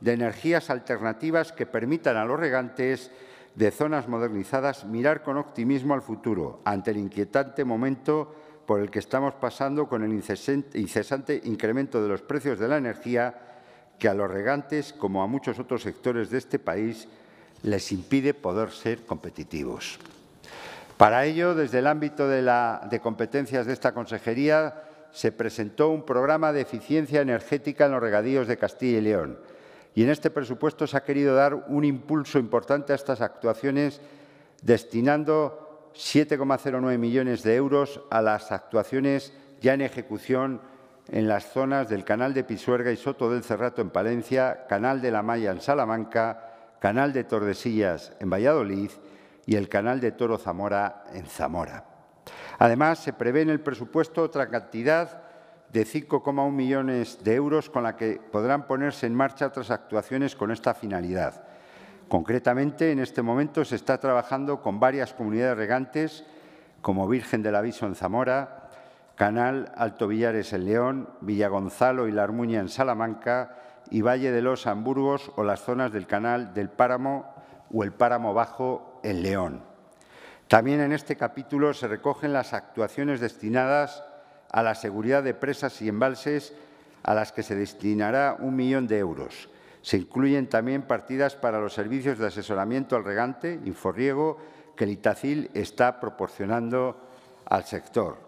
de energías alternativas que permitan a los regantes de zonas modernizadas mirar con optimismo al futuro, ante el inquietante momento por el que estamos pasando con el incesante incremento de los precios de la energía que a los regantes, como a muchos otros sectores de este país, les impide poder ser competitivos. Para ello, desde el ámbito de, competencias de esta consejería, se presentó un programa de eficiencia energética en los regadíos de Castilla y León. Y en este presupuesto se ha querido dar un impulso importante a estas actuaciones, destinando 7,09 millones de euros a las actuaciones ya en ejecución en las zonas del Canal de Pisuerga y Soto del Cerrato en Palencia, Canal de la Maya, en Salamanca, Canal de Tordesillas en Valladolid y el canal de Toro Zamora en Zamora. Además, se prevé en el presupuesto otra cantidad de 5,1 millones de euros con la que podrán ponerse en marcha otras actuaciones con esta finalidad. Concretamente, en este momento se está trabajando con varias comunidades regantes, como Virgen del Aviso en Zamora, Canal Alto Villares en León, Gonzalo y La Armuña en Salamanca y Valle de los Hamburgos o las zonas del Canal del Páramo o el Páramo Bajo en León. También en este capítulo se recogen las actuaciones destinadas a la seguridad de presas y embalses a las que se destinará un millón de euros. Se incluyen también partidas para los servicios de asesoramiento al regante, Inforriego, que el Itacil está proporcionando al sector.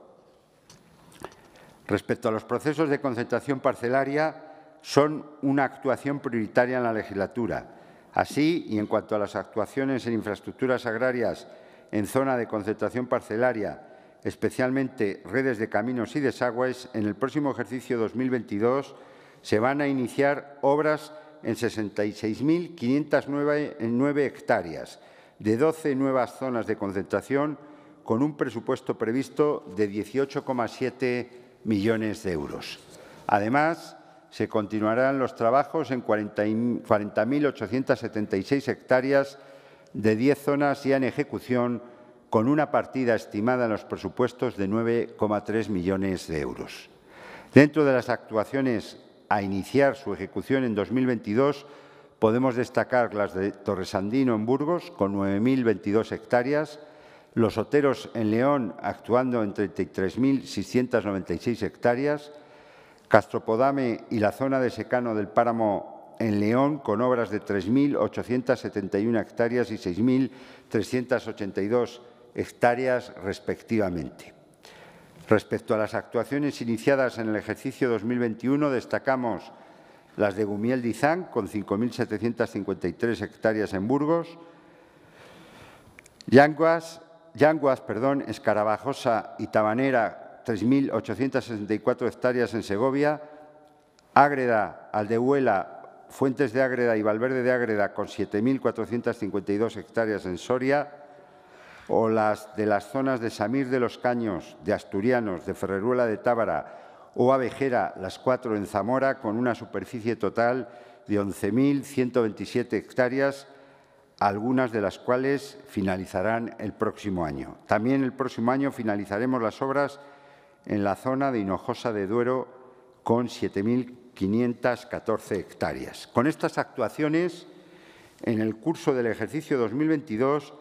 Respecto a los procesos de concentración parcelaria, son una actuación prioritaria en la legislatura Así, y en cuanto a las actuaciones en infraestructuras agrarias en zona de concentración parcelaria, especialmente redes de caminos y desagües, en el próximo ejercicio 2022 se van a iniciar obras en 66.509 hectáreas, de 12 nuevas zonas de concentración, con un presupuesto previsto de 18,7 millones de euros. Además, se continuarán los trabajos en 40.876 hectáreas de 10 zonas ya en ejecución, con una partida estimada en los presupuestos de 9,3 millones de euros. Dentro de las actuaciones a iniciar su ejecución en 2022, podemos destacar las de Torresandino en Burgos, con 9.022 hectáreas, Los Oteros en León, actuando en 33.696 hectáreas, Castropodame y la zona de secano del páramo en León, con obras de 3.871 hectáreas y 6.382 hectáreas respectivamente. Respecto a las actuaciones iniciadas en el ejercicio 2021, destacamos las de Gumiel Dizán, con 5.753 hectáreas en Burgos, Yanguas, Yanguas perdón, Escarabajosa y Tabanera, 3.864 hectáreas en Segovia, Ágreda, Aldehuela, Fuentes de Ágreda y Valverde de Ágreda con 7.452 hectáreas en Soria, o las de las zonas de Samir de los Caños, de Asturianos, de Ferreruela de Tábara o Avejera, las cuatro en Zamora, con una superficie total de 11.127 hectáreas, algunas de las cuales finalizarán el próximo año. También el próximo año finalizaremos las obras en la zona de Hinojosa de Duero con 7.514 hectáreas. Con estas actuaciones, en el curso del ejercicio 2022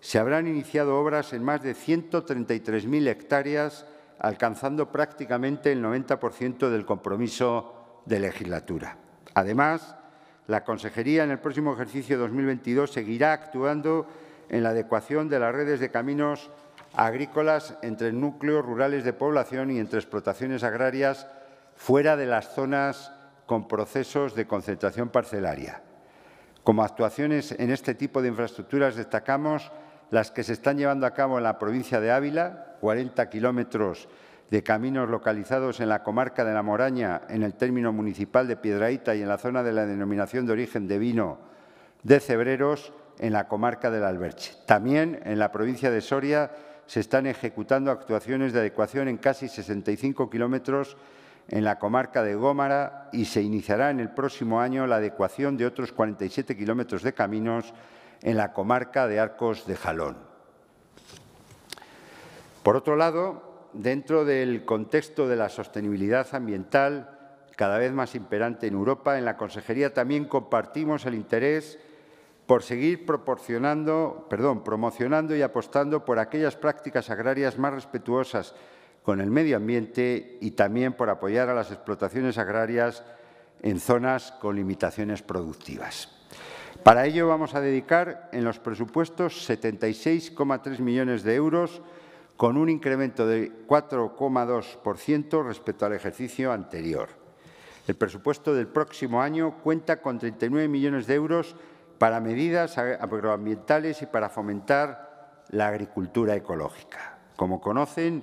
se habrán iniciado obras en más de 133.000 hectáreas, alcanzando prácticamente el 90% del compromiso de legislatura. Además, la Consejería en el próximo ejercicio 2022 seguirá actuando en la adecuación de las redes de caminos agrícolas entre núcleos rurales de población y entre explotaciones agrarias fuera de las zonas con procesos de concentración parcelaria. Como actuaciones en este tipo de infraestructuras destacamos las que se están llevando a cabo en la provincia de Ávila, 40 kilómetros de caminos localizados en la comarca de La Moraña, en el término municipal de Piedraíta y en la zona de la denominación de origen de vino de Cebreros, en la comarca del Alberche. También en la provincia de Soria se están ejecutando actuaciones de adecuación en casi 65 kilómetros en la comarca de Gómara y se iniciará en el próximo año la adecuación de otros 47 kilómetros de caminos en la comarca de Arcos de Jalón. Por otro lado, dentro del contexto de la sostenibilidad ambiental, cada vez más imperante en Europa, en la Consejería también compartimos el interés por seguir proporcionando, perdón, promocionando y apostando por aquellas prácticas agrarias más respetuosas con el medio ambiente y también por apoyar a las explotaciones agrarias en zonas con limitaciones productivas. Para ello vamos a dedicar en los presupuestos 76,3 millones de euros con un incremento de 4,2% respecto al ejercicio anterior. El presupuesto del próximo año cuenta con 39 millones de euros para medidas agroambientales y para fomentar la agricultura ecológica. Como conocen,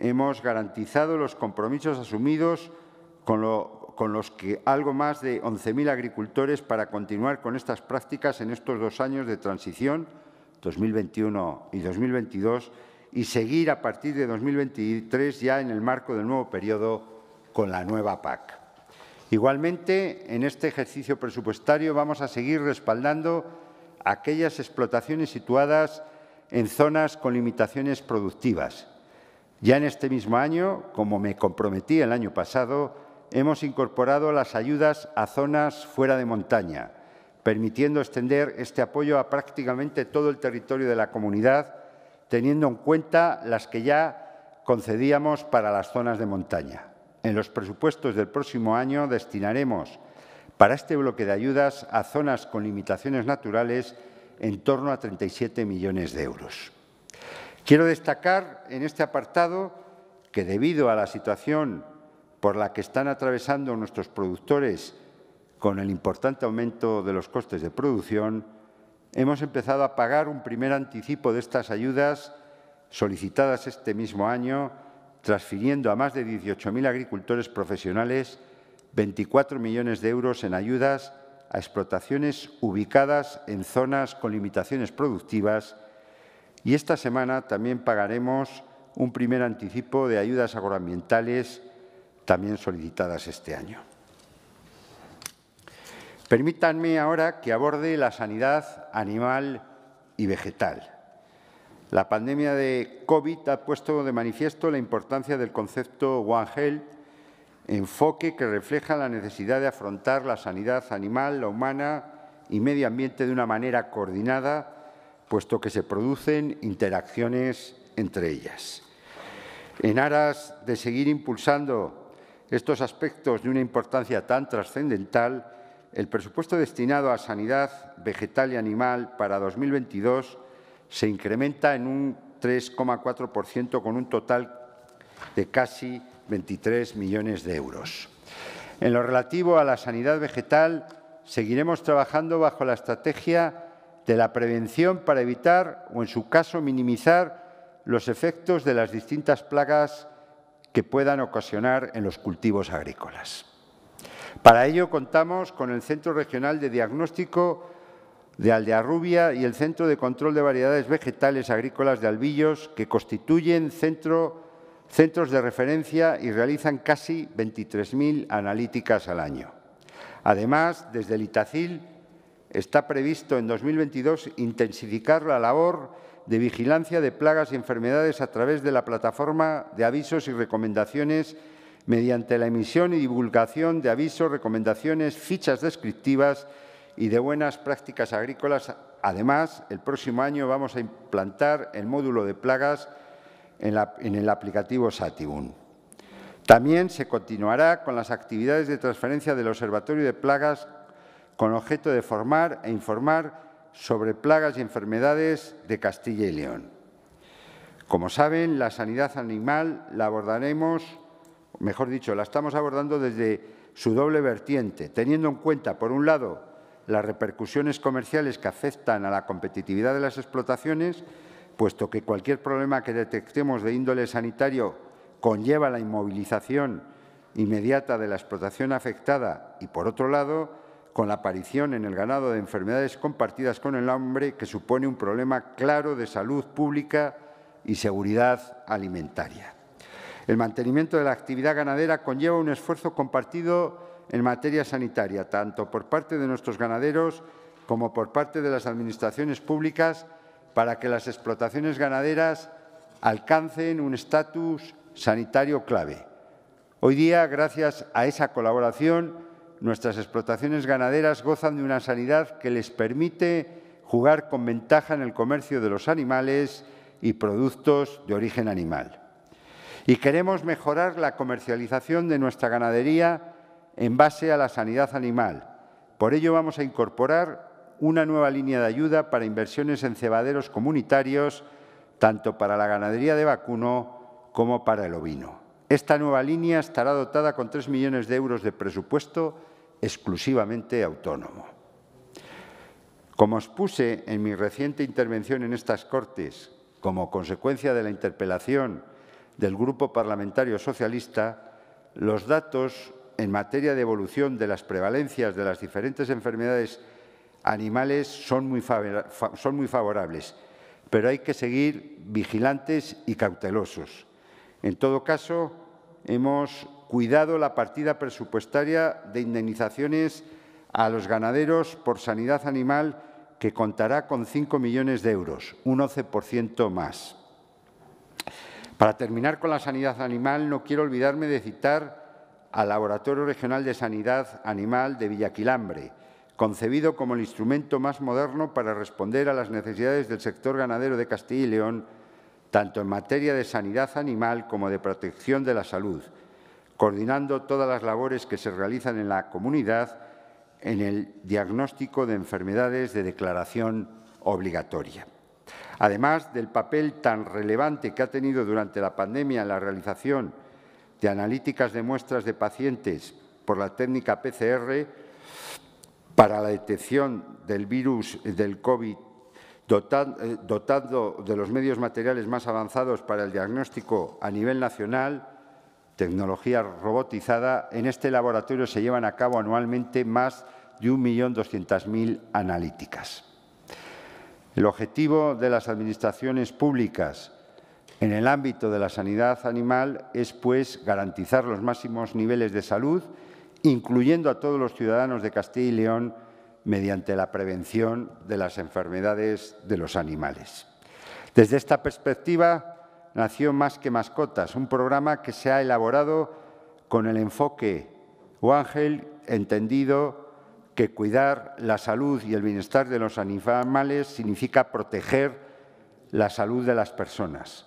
hemos garantizado los compromisos asumidos con, los que algo más de 11.000 agricultores para continuar con estas prácticas en estos dos años de transición, 2021 y 2022, y seguir a partir de 2023 ya en el marco del nuevo periodo con la nueva PAC. Igualmente, en este ejercicio presupuestario vamos a seguir respaldando aquellas explotaciones situadas en zonas con limitaciones productivas. Ya en este mismo año, como me comprometí el año pasado, hemos incorporado las ayudas a zonas fuera de montaña, permitiendo extender este apoyo a prácticamente todo el territorio de la comunidad, teniendo en cuenta las que ya concedíamos para las zonas de montaña. En los presupuestos del próximo año destinaremos para este bloque de ayudas a zonas con limitaciones naturales en torno a 37 millones de euros. Quiero destacar en este apartado que debido a la situación por la que están atravesando nuestros productores con el importante aumento de los costes de producción, hemos empezado a pagar un primer anticipo de estas ayudas solicitadas este mismo año transfiriendo a más de 18.000 agricultores profesionales 24 millones de euros en ayudas a explotaciones ubicadas en zonas con limitaciones productivas y esta semana también pagaremos un primer anticipo de ayudas agroambientales también solicitadas este año. Permítanme ahora que aborde la sanidad animal y vegetal. La pandemia de COVID ha puesto de manifiesto la importancia del concepto One Health, enfoque que refleja la necesidad de afrontar la sanidad animal, la humana y medio ambiente de una manera coordinada, puesto que se producen interacciones entre ellas. En aras de seguir impulsando estos aspectos de una importancia tan trascendental, el presupuesto destinado a sanidad vegetal y animal para 2022 se incrementa en un 3,4% con un total de casi 23 millones de euros. En lo relativo a la sanidad vegetal, seguiremos trabajando bajo la estrategia de la prevención para evitar o, en su caso, minimizar los efectos de las distintas plagas que puedan ocasionar en los cultivos agrícolas. Para ello, contamos con el Centro Regional de Diagnóstico de Aldearrubia y el Centro de Control de Variedades Vegetales Agrícolas de Albillos, que constituyen centros de referencia y realizan casi 23.000 analíticas al año. Además, desde el Itacil está previsto en 2022 intensificar la labor de vigilancia de plagas y enfermedades a través de la plataforma de avisos y recomendaciones mediante la emisión y divulgación de avisos, recomendaciones, fichas descriptivas y de buenas prácticas agrícolas. Además, el próximo año vamos a implantar el módulo de plagas en, el aplicativo Satibun. También se continuará con las actividades de transferencia del Observatorio de Plagas con objeto de formar e informar sobre plagas y enfermedades de Castilla y León. Como saben, la sanidad animal la abordaremos, mejor dicho, la estamos abordando desde su doble vertiente, teniendo en cuenta, por un lado, las repercusiones comerciales que afectan a la competitividad de las explotaciones, puesto que cualquier problema que detectemos de índole sanitario conlleva la inmovilización inmediata de la explotación afectada y, por otro lado, con la aparición en el ganado de enfermedades compartidas con el hombre, que supone un problema claro de salud pública y seguridad alimentaria. El mantenimiento de la actividad ganadera conlleva un esfuerzo compartido en materia sanitaria, tanto por parte de nuestros ganaderos como por parte de las administraciones públicas, para que las explotaciones ganaderas alcancen un estatus sanitario clave. Hoy día, gracias a esa colaboración, nuestras explotaciones ganaderas gozan de una sanidad que les permite jugar con ventaja en el comercio de los animales y productos de origen animal. Y queremos mejorar la comercialización de nuestra ganadería en base a la sanidad animal. Por ello vamos a incorporar una nueva línea de ayuda para inversiones en cebaderos comunitarios, tanto para la ganadería de vacuno como para el ovino. Esta nueva línea estará dotada con 3 millones de euros de presupuesto exclusivamente autónomo. Como expuse en mi reciente intervención en estas Cortes, como consecuencia de la interpelación del Grupo Parlamentario Socialista, los datos en materia de evolución de las prevalencias de las diferentes enfermedades animales son muy, favorables, pero hay que seguir vigilantes y cautelosos. En todo caso, hemos cuidado la partida presupuestaria de indemnizaciones a los ganaderos por sanidad animal que contará con 5 millones de euros, un 11% más. Para terminar con la sanidad animal, no quiero olvidarme de citar al Laboratorio Regional de Sanidad Animal de Villaquilambre, concebido como el instrumento más moderno para responder a las necesidades del sector ganadero de Castilla y León, tanto en materia de sanidad animal como de protección de la salud, coordinando todas las labores que se realizan en la comunidad en el diagnóstico de enfermedades de declaración obligatoria. Además del papel tan relevante que ha tenido durante la pandemia en la realización de analíticas de muestras de pacientes por la técnica PCR para la detección del virus del COVID, eh, dotando de los medios materiales más avanzados para el diagnóstico a nivel nacional, tecnología robotizada, en este laboratorio se llevan a cabo anualmente más de 1.200.000 analíticas. El objetivo de las administraciones públicas en el ámbito de la sanidad animal es, pues, garantizar los máximos niveles de salud, incluyendo a todos los ciudadanos de Castilla y León mediante la prevención de las enfermedades de los animales. Desde esta perspectiva nació Más que Mascotas, un programa que se ha elaborado con el enfoque o ángel entendido que cuidar la salud y el bienestar de los animales significa proteger la salud de las personas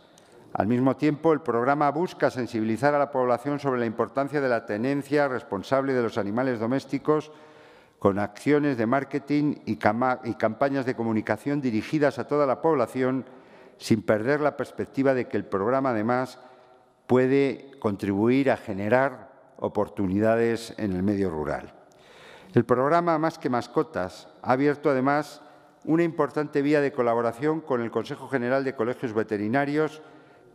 al mismo tiempo, el programa busca sensibilizar a la población sobre la importancia de la tenencia responsable de los animales domésticos con acciones de marketing y, campañas de comunicación dirigidas a toda la población, sin perder la perspectiva de que el programa, además, puede contribuir a generar oportunidades en el medio rural. El programa Más que Mascotas ha abierto, además, una importante vía de colaboración con el Consejo General de Colegios Veterinarios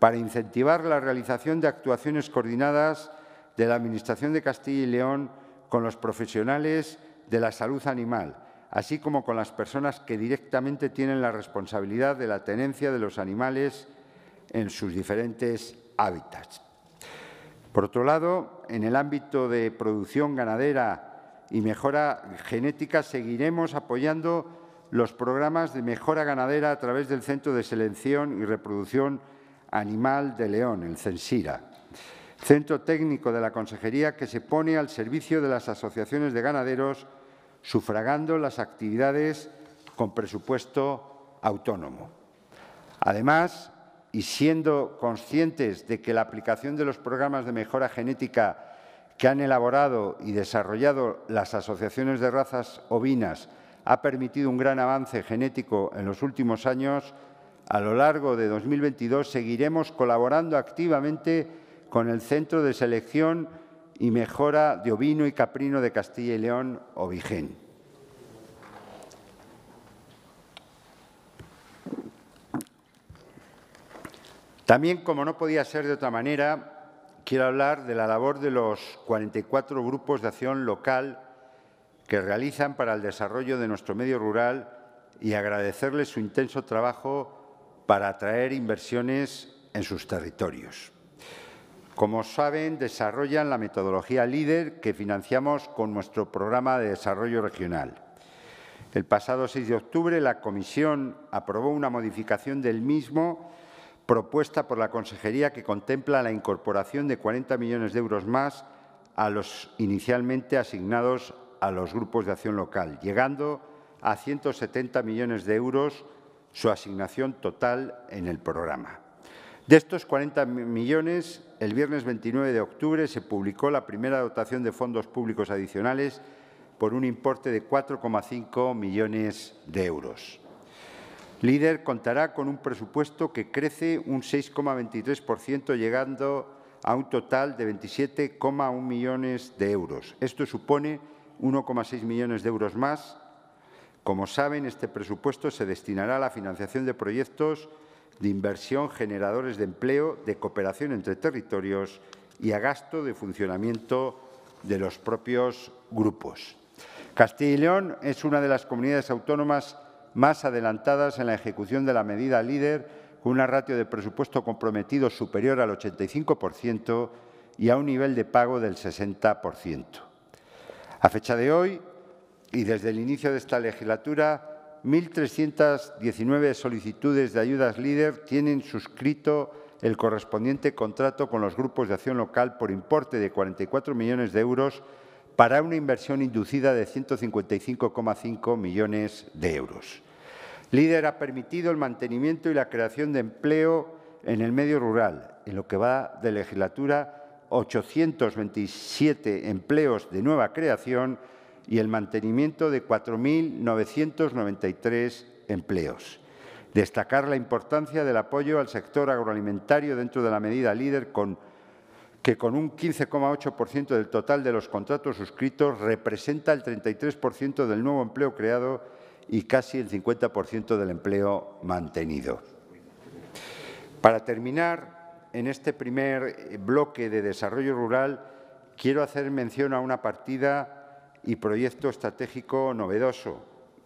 para incentivar la realización de actuaciones coordinadas de la Administración de Castilla y León con los profesionales de la salud animal, así como con las personas que directamente tienen la responsabilidad de la tenencia de los animales en sus diferentes hábitats. Por otro lado, en el ámbito de producción ganadera y mejora genética, seguiremos apoyando los programas de mejora ganadera a través del Centro de Selección y Reproducción Animal de León, el Censira, centro técnico de la Consejería que se pone al servicio de las asociaciones de ganaderos, sufragando las actividades con presupuesto autónomo. Además, y siendo conscientes de que la aplicación de los programas de mejora genética que han elaborado y desarrollado las asociaciones de razas ovinas ha permitido un gran avance genético en los últimos años, a lo largo de 2022 seguiremos colaborando activamente con el Centro de Selección y Mejora de Ovino y Caprino de Castilla y León, Ovigen. También, como no podía ser de otra manera, quiero hablar de la labor de los 44 grupos de acción local que realizan para el desarrollo de nuestro medio rural y agradecerles su intenso trabajo para atraer inversiones en sus territorios. Como saben, desarrollan la metodología líder que financiamos con nuestro programa de desarrollo regional. El pasado 6 de octubre, la Comisión aprobó una modificación del mismo propuesta por la Consejería que contempla la incorporación de 40 millones de euros más a los inicialmente asignados a los grupos de acción local, llegando a 170 millones de euros su asignación total en el programa. De estos 40 millones, el viernes 29 de octubre se publicó la primera dotación de fondos públicos adicionales por un importe de 4,5 millones de euros. Líder contará con un presupuesto que crece un 6,23%, llegando a un total de 27,1 millones de euros. Esto supone 1,6 millones de euros más como saben, este presupuesto se destinará a la financiación de proyectos de inversión generadores de empleo, de cooperación entre territorios y a gasto de funcionamiento de los propios grupos. Castilla y León es una de las comunidades autónomas más adelantadas en la ejecución de la medida líder, con una ratio de presupuesto comprometido superior al 85% y a un nivel de pago del 60%. A fecha de hoy, y desde el inicio de esta legislatura, 1.319 solicitudes de ayudas líder tienen suscrito el correspondiente contrato con los grupos de acción local por importe de 44 millones de euros para una inversión inducida de 155,5 millones de euros. Líder ha permitido el mantenimiento y la creación de empleo en el medio rural. En lo que va de legislatura, 827 empleos de nueva creación y el mantenimiento de 4.993 empleos. Destacar la importancia del apoyo al sector agroalimentario dentro de la medida líder que con un 15,8% del total de los contratos suscritos representa el 33% del nuevo empleo creado y casi el 50% del empleo mantenido. Para terminar, en este primer bloque de desarrollo rural, quiero hacer mención a una partida y proyecto estratégico novedoso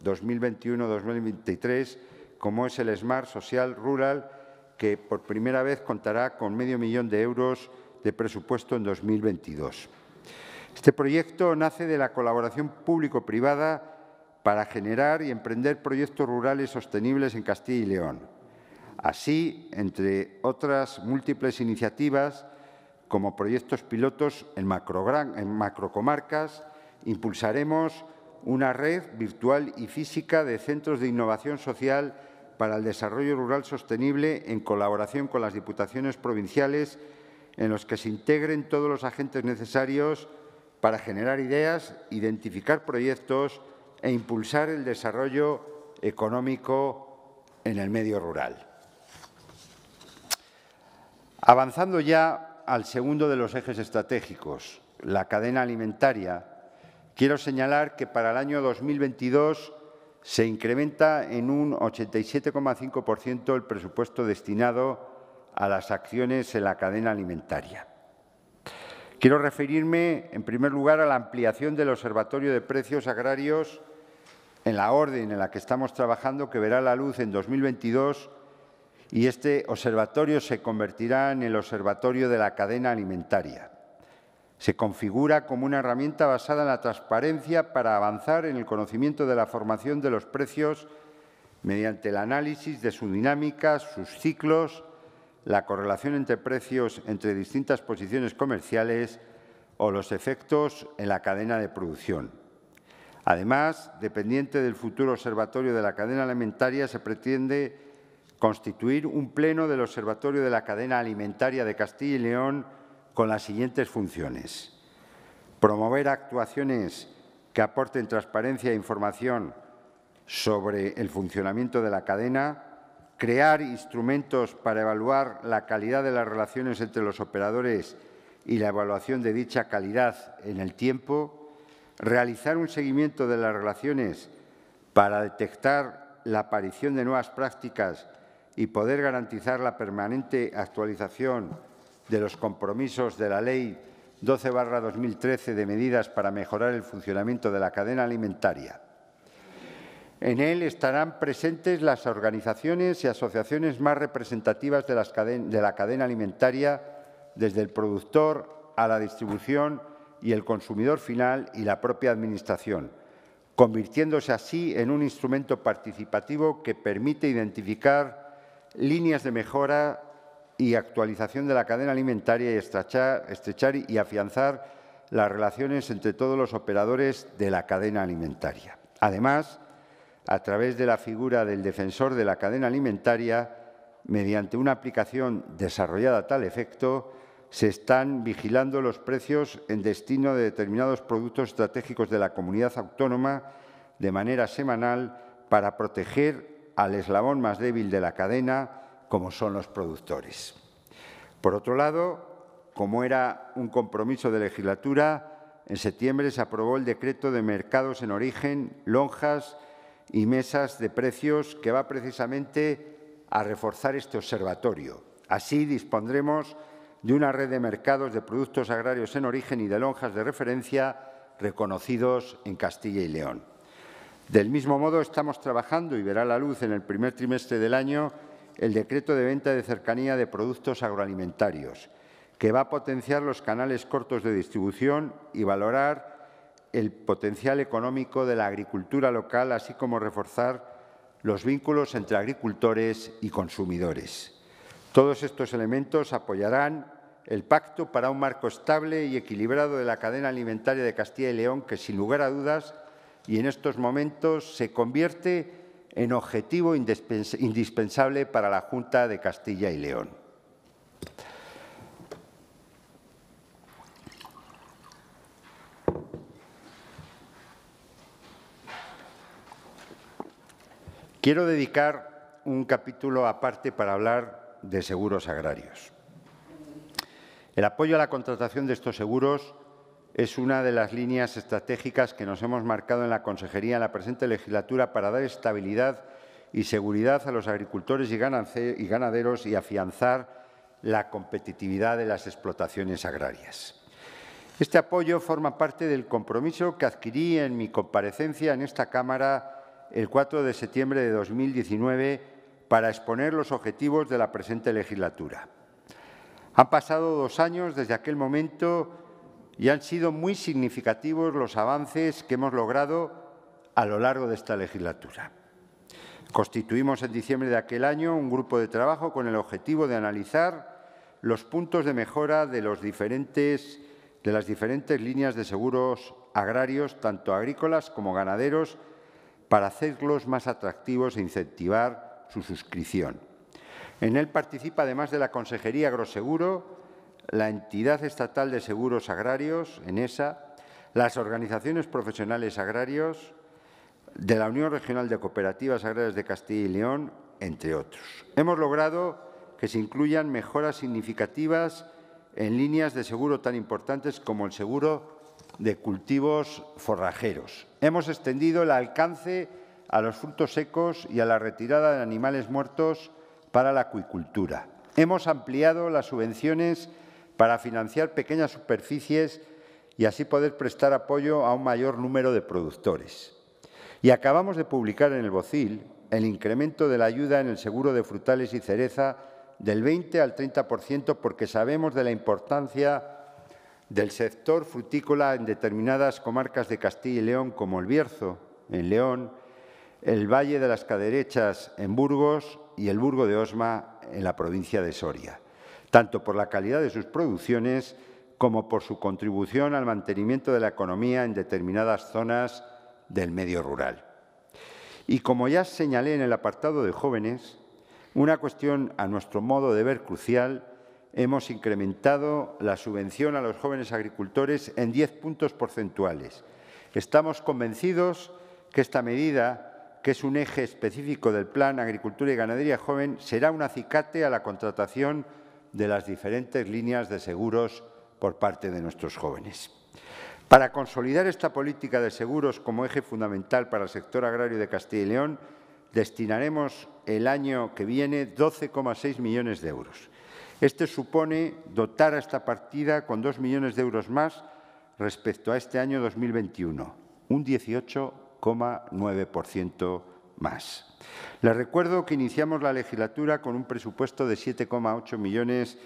2021-2023, como es el Smart Social Rural, que por primera vez contará con medio millón de euros de presupuesto en 2022. Este proyecto nace de la colaboración público-privada para generar y emprender proyectos rurales sostenibles en Castilla y León. Así, entre otras múltiples iniciativas, como proyectos pilotos en, en macrocomarcas, impulsaremos una red virtual y física de centros de innovación social para el desarrollo rural sostenible en colaboración con las diputaciones provinciales en los que se integren todos los agentes necesarios para generar ideas, identificar proyectos e impulsar el desarrollo económico en el medio rural. Avanzando ya al segundo de los ejes estratégicos, la cadena alimentaria, Quiero señalar que para el año 2022 se incrementa en un 87,5% el presupuesto destinado a las acciones en la cadena alimentaria. Quiero referirme, en primer lugar, a la ampliación del Observatorio de Precios Agrarios en la orden en la que estamos trabajando, que verá la luz en 2022, y este observatorio se convertirá en el Observatorio de la Cadena Alimentaria. Se configura como una herramienta basada en la transparencia para avanzar en el conocimiento de la formación de los precios mediante el análisis de su dinámica, sus ciclos, la correlación entre precios entre distintas posiciones comerciales o los efectos en la cadena de producción. Además, dependiente del futuro observatorio de la cadena alimentaria, se pretende constituir un pleno del observatorio de la cadena alimentaria de Castilla y León con las siguientes funciones. Promover actuaciones que aporten transparencia e información sobre el funcionamiento de la cadena, crear instrumentos para evaluar la calidad de las relaciones entre los operadores y la evaluación de dicha calidad en el tiempo, realizar un seguimiento de las relaciones para detectar la aparición de nuevas prácticas y poder garantizar la permanente actualización de los compromisos de la Ley 12-2013 de medidas para mejorar el funcionamiento de la cadena alimentaria. En él estarán presentes las organizaciones y asociaciones más representativas de, de la cadena alimentaria, desde el productor a la distribución y el consumidor final y la propia Administración, convirtiéndose así en un instrumento participativo que permite identificar líneas de mejora y actualización de la cadena alimentaria y estrechar, y afianzar las relaciones entre todos los operadores de la cadena alimentaria. Además, a través de la figura del defensor de la cadena alimentaria, mediante una aplicación desarrollada a tal efecto, se están vigilando los precios en destino de determinados productos estratégicos de la comunidad autónoma de manera semanal para proteger al eslabón más débil de la cadena, como son los productores. Por otro lado, como era un compromiso de legislatura, en septiembre se aprobó el decreto de mercados en origen, lonjas y mesas de precios que va precisamente a reforzar este observatorio. Así dispondremos de una red de mercados de productos agrarios en origen y de lonjas de referencia reconocidos en Castilla y León. Del mismo modo, estamos trabajando y verá la luz en el primer trimestre del año el decreto de venta de cercanía de productos agroalimentarios, que va a potenciar los canales cortos de distribución y valorar el potencial económico de la agricultura local, así como reforzar los vínculos entre agricultores y consumidores. Todos estos elementos apoyarán el pacto para un marco estable y equilibrado de la cadena alimentaria de Castilla y León, que sin lugar a dudas y en estos momentos se convierte en objetivo indispensable para la Junta de Castilla y León. Quiero dedicar un capítulo aparte para hablar de seguros agrarios. El apoyo a la contratación de estos seguros es una de las líneas estratégicas que nos hemos marcado en la Consejería en la presente legislatura para dar estabilidad y seguridad a los agricultores y ganaderos y afianzar la competitividad de las explotaciones agrarias. Este apoyo forma parte del compromiso que adquirí en mi comparecencia en esta Cámara el 4 de septiembre de 2019 para exponer los objetivos de la presente legislatura. Han pasado dos años desde aquel momento y han sido muy significativos los avances que hemos logrado a lo largo de esta legislatura. Constituimos en diciembre de aquel año un grupo de trabajo con el objetivo de analizar los puntos de mejora de, las diferentes líneas de seguros agrarios, tanto agrícolas como ganaderos, para hacerlos más atractivos e incentivar su suscripción. En él participa, además de la Consejería Agroseguro, la entidad estatal de seguros agrarios, ENESA, las organizaciones profesionales agrarios de la Unión Regional de Cooperativas Agrarias de Castilla y León, entre otros. Hemos logrado que se incluyan mejoras significativas en líneas de seguro tan importantes como el seguro de cultivos forrajeros. Hemos extendido el alcance a los frutos secos y a la retirada de animales muertos para la acuicultura. Hemos ampliado las subvenciones para financiar pequeñas superficies y así poder prestar apoyo a un mayor número de productores. Y acabamos de publicar en el Bocil el incremento de la ayuda en el seguro de frutales y cereza del 20 al 30% porque sabemos de la importancia del sector frutícola en determinadas comarcas de Castilla y León, como el Bierzo, en León, el Valle de las Caderechas, en Burgos, y el Burgo de Osma, en la provincia de Soria tanto por la calidad de sus producciones como por su contribución al mantenimiento de la economía en determinadas zonas del medio rural. Y como ya señalé en el apartado de jóvenes, una cuestión a nuestro modo de ver crucial, hemos incrementado la subvención a los jóvenes agricultores en 10 puntos porcentuales. Estamos convencidos que esta medida, que es un eje específico del Plan Agricultura y Ganadería Joven, será un acicate a la contratación de las diferentes líneas de seguros por parte de nuestros jóvenes. Para consolidar esta política de seguros como eje fundamental para el sector agrario de Castilla y León, destinaremos el año que viene 12,6 millones de euros. Este supone dotar a esta partida con 2 millones de euros más respecto a este año 2021, un 18,9% más. Les recuerdo que iniciamos la legislatura con un presupuesto de 7,8 millones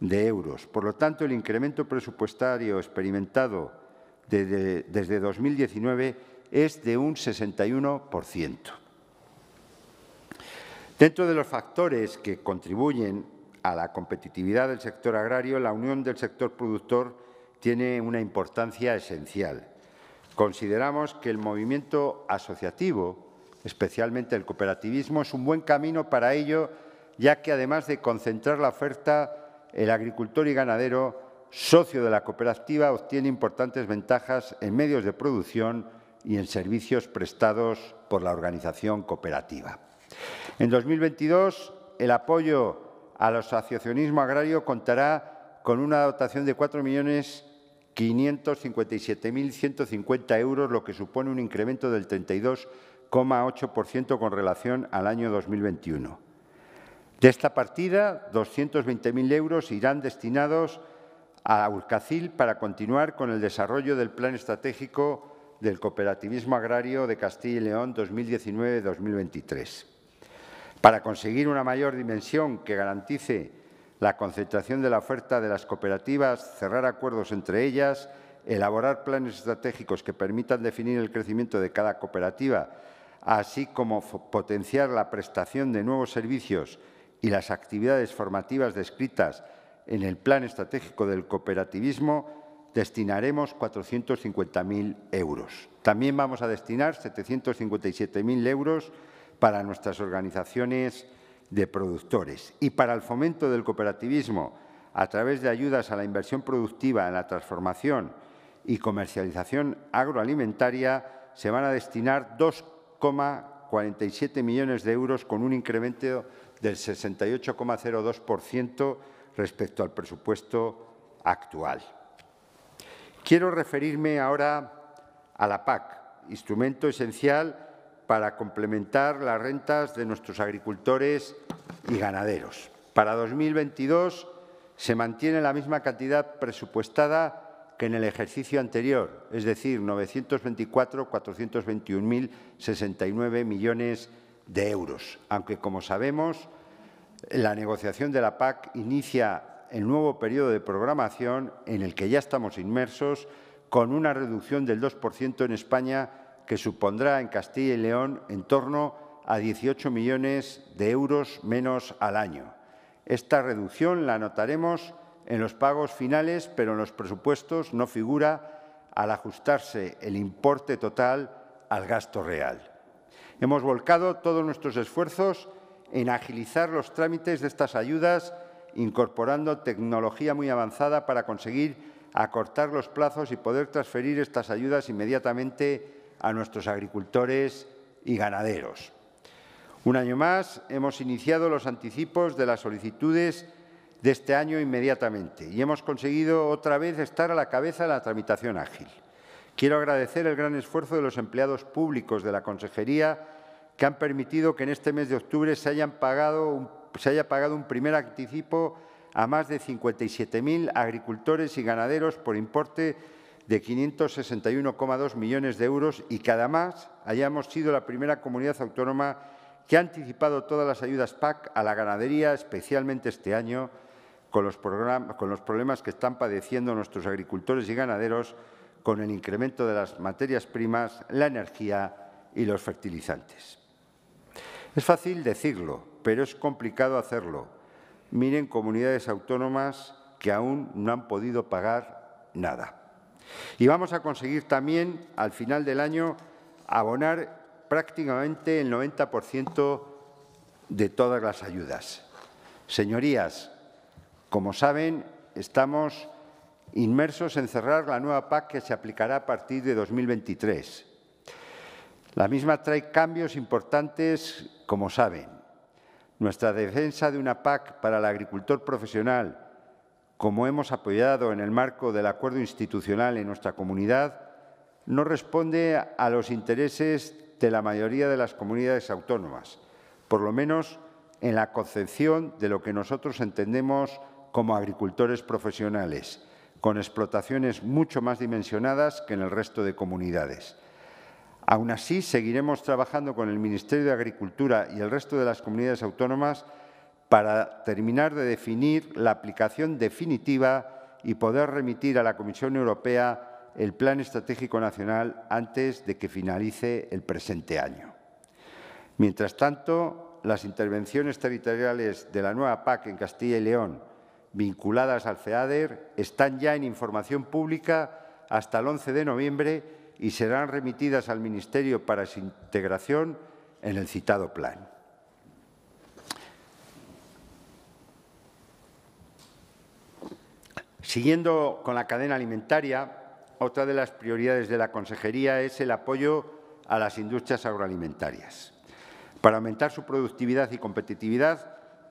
de euros. Por lo tanto, el incremento presupuestario experimentado desde, 2019 es de un 61%. Dentro de los factores que contribuyen a la competitividad del sector agrario, la unión del sector productor tiene una importancia esencial. Consideramos que el movimiento asociativo especialmente el cooperativismo, es un buen camino para ello, ya que además de concentrar la oferta, el agricultor y ganadero, socio de la cooperativa, obtiene importantes ventajas en medios de producción y en servicios prestados por la organización cooperativa. En 2022, el apoyo al asociacionismo agrario contará con una dotación de 4.557.150 euros, lo que supone un incremento del 32%, 0,8% con relación al año 2021. De esta partida, 220.000 euros irán destinados a Urcacil para continuar con el desarrollo del Plan Estratégico del Cooperativismo Agrario de Castilla y León 2019-2023. Para conseguir una mayor dimensión que garantice la concentración de la oferta de las cooperativas, cerrar acuerdos entre ellas, elaborar planes estratégicos que permitan definir el crecimiento de cada cooperativa así como potenciar la prestación de nuevos servicios y las actividades formativas descritas en el Plan Estratégico del Cooperativismo, destinaremos 450.000 euros. También vamos a destinar 757.000 euros para nuestras organizaciones de productores y para el fomento del cooperativismo a través de ayudas a la inversión productiva en la transformación y comercialización agroalimentaria se van a destinar dos 47 millones de euros con un incremento del 68,02% respecto al presupuesto actual. Quiero referirme ahora a la PAC, instrumento esencial para complementar las rentas de nuestros agricultores y ganaderos. Para 2022 se mantiene la misma cantidad presupuestada que en el ejercicio anterior, es decir, 924.421.069 millones de euros. Aunque, como sabemos, la negociación de la PAC inicia el nuevo periodo de programación en el que ya estamos inmersos, con una reducción del 2% en España que supondrá en Castilla y León en torno a 18 millones de euros menos al año. Esta reducción la notaremos en los pagos finales, pero en los presupuestos no figura al ajustarse el importe total al gasto real. Hemos volcado todos nuestros esfuerzos en agilizar los trámites de estas ayudas, incorporando tecnología muy avanzada para conseguir acortar los plazos y poder transferir estas ayudas inmediatamente a nuestros agricultores y ganaderos. Un año más hemos iniciado los anticipos de las solicitudes de este año inmediatamente y hemos conseguido otra vez estar a la cabeza de la tramitación ágil. Quiero agradecer el gran esfuerzo de los empleados públicos de la Consejería que han permitido que en este mes de octubre se, se haya pagado un primer anticipo a más de 57.000 agricultores y ganaderos por importe de 561,2 millones de euros y que además hayamos sido la primera comunidad autónoma que ha anticipado todas las ayudas PAC a la ganadería, especialmente este año, con los, con los problemas que están padeciendo nuestros agricultores y ganaderos con el incremento de las materias primas, la energía y los fertilizantes. Es fácil decirlo, pero es complicado hacerlo. Miren comunidades autónomas que aún no han podido pagar nada. Y vamos a conseguir también, al final del año, abonar prácticamente el 90% de todas las ayudas. Señorías, como saben, estamos inmersos en cerrar la nueva PAC que se aplicará a partir de 2023. La misma trae cambios importantes, como saben. Nuestra defensa de una PAC para el agricultor profesional, como hemos apoyado en el marco del acuerdo institucional en nuestra comunidad, no responde a los intereses de la mayoría de las comunidades autónomas, por lo menos en la concepción de lo que nosotros entendemos como agricultores profesionales, con explotaciones mucho más dimensionadas que en el resto de comunidades. Aún así, seguiremos trabajando con el Ministerio de Agricultura y el resto de las comunidades autónomas para terminar de definir la aplicación definitiva y poder remitir a la Comisión Europea el Plan Estratégico Nacional antes de que finalice el presente año. Mientras tanto, las intervenciones territoriales de la nueva PAC en Castilla y León vinculadas al FEADER están ya en información pública hasta el 11 de noviembre y serán remitidas al Ministerio para su integración en el citado plan. Siguiendo con la cadena alimentaria, otra de las prioridades de la consejería es el apoyo a las industrias agroalimentarias. Para aumentar su productividad y competitividad,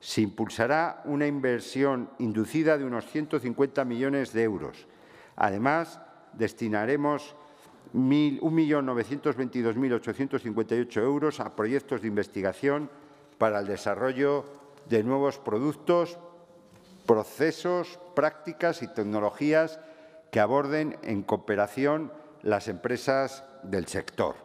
se impulsará una inversión inducida de unos 150 millones de euros. Además, destinaremos 1.922.858 euros a proyectos de investigación para el desarrollo de nuevos productos, procesos, prácticas y tecnologías que aborden en cooperación las empresas del sector.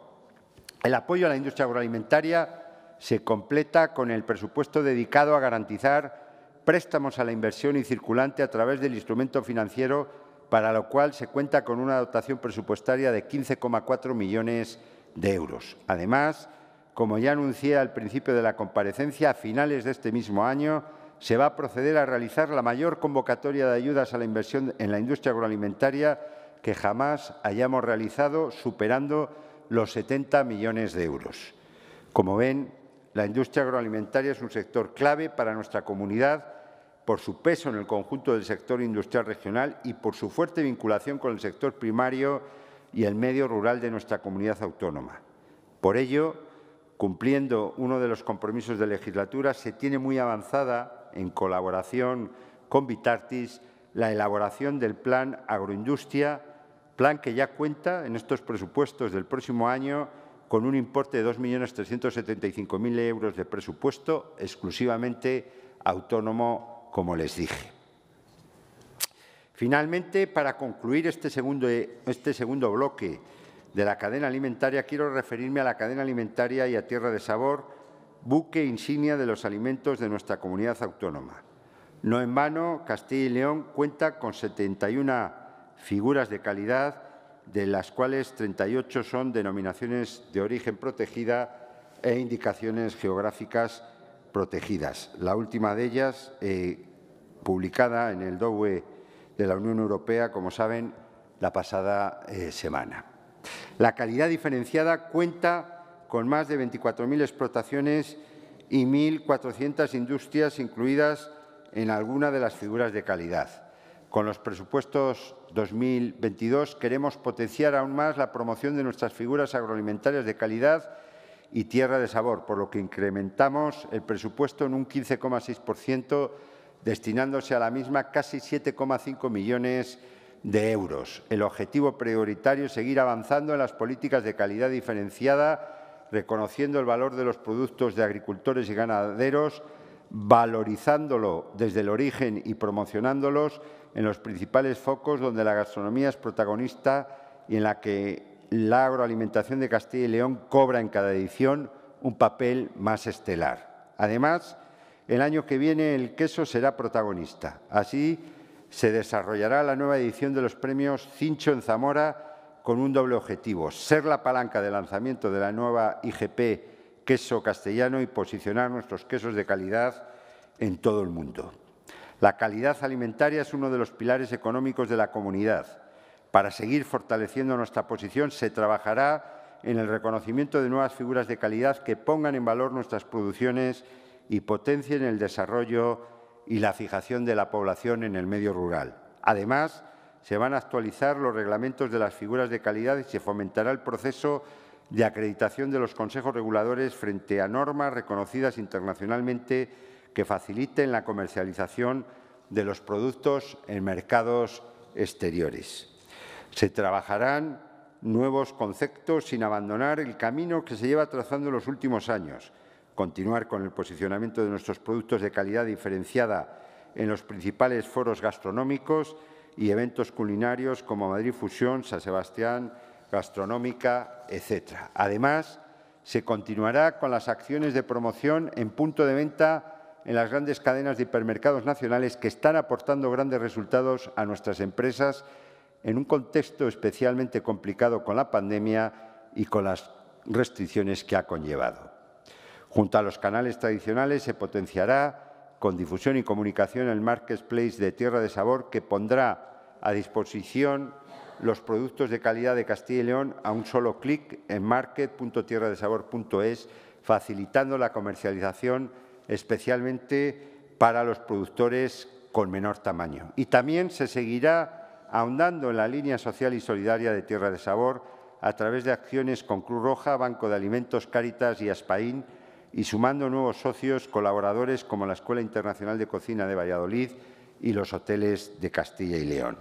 El apoyo a la industria agroalimentaria se completa con el presupuesto dedicado a garantizar préstamos a la inversión y circulante a través del instrumento financiero, para lo cual se cuenta con una dotación presupuestaria de 15,4 millones de euros. Además, como ya anuncié al principio de la comparecencia, a finales de este mismo año se va a proceder a realizar la mayor convocatoria de ayudas a la inversión en la industria agroalimentaria que jamás hayamos realizado, superando los 70 millones de euros. Como ven, la industria agroalimentaria es un sector clave para nuestra comunidad por su peso en el conjunto del sector industrial regional y por su fuerte vinculación con el sector primario y el medio rural de nuestra comunidad autónoma. Por ello, cumpliendo uno de los compromisos de legislatura, se tiene muy avanzada, en colaboración con Vitartis, la elaboración del Plan Agroindustria, plan que ya cuenta en estos presupuestos del próximo año con un importe de 2.375.000 euros de presupuesto exclusivamente autónomo, como les dije. Finalmente, para concluir este segundo, este segundo bloque de la cadena alimentaria, quiero referirme a la cadena alimentaria y a Tierra de Sabor, buque insignia de los alimentos de nuestra comunidad autónoma. No en vano, Castilla y León cuenta con 71 figuras de calidad de las cuales 38 son denominaciones de origen protegida e indicaciones geográficas protegidas. La última de ellas, eh, publicada en el DOE de la Unión Europea, como saben, la pasada eh, semana. La calidad diferenciada cuenta con más de 24.000 explotaciones y 1.400 industrias incluidas en alguna de las figuras de calidad. Con los presupuestos 2022 queremos potenciar aún más la promoción de nuestras figuras agroalimentarias de calidad y tierra de sabor, por lo que incrementamos el presupuesto en un 15,6%, destinándose a la misma casi 7,5 millones de euros. El objetivo prioritario es seguir avanzando en las políticas de calidad diferenciada, reconociendo el valor de los productos de agricultores y ganaderos, valorizándolo desde el origen y promocionándolos en los principales focos donde la gastronomía es protagonista y en la que la agroalimentación de Castilla y León cobra en cada edición un papel más estelar. Además, el año que viene el queso será protagonista. Así se desarrollará la nueva edición de los premios Cincho en Zamora con un doble objetivo, ser la palanca de lanzamiento de la nueva IGP queso castellano y posicionar nuestros quesos de calidad en todo el mundo. La calidad alimentaria es uno de los pilares económicos de la comunidad. Para seguir fortaleciendo nuestra posición, se trabajará en el reconocimiento de nuevas figuras de calidad que pongan en valor nuestras producciones y potencien el desarrollo y la fijación de la población en el medio rural. Además, se van a actualizar los reglamentos de las figuras de calidad y se fomentará el proceso de acreditación de los consejos reguladores frente a normas reconocidas internacionalmente que faciliten la comercialización de los productos en mercados exteriores. Se trabajarán nuevos conceptos sin abandonar el camino que se lleva trazando en los últimos años, continuar con el posicionamiento de nuestros productos de calidad diferenciada en los principales foros gastronómicos y eventos culinarios como Madrid Fusión, San Sebastián, Gastronómica, etc. Además, se continuará con las acciones de promoción en punto de venta en las grandes cadenas de hipermercados nacionales que están aportando grandes resultados a nuestras empresas en un contexto especialmente complicado con la pandemia y con las restricciones que ha conllevado. Junto a los canales tradicionales se potenciará con difusión y comunicación el marketplace de Tierra de Sabor que pondrá a disposición los productos de calidad de Castilla y León a un solo clic en market.tierradesabor.es, facilitando la comercialización especialmente para los productores con menor tamaño. Y también se seguirá ahondando en la línea social y solidaria de Tierra de Sabor a través de acciones con Cruz Roja, Banco de Alimentos, Cáritas y Aspaín, y sumando nuevos socios colaboradores como la Escuela Internacional de Cocina de Valladolid y los hoteles de Castilla y León.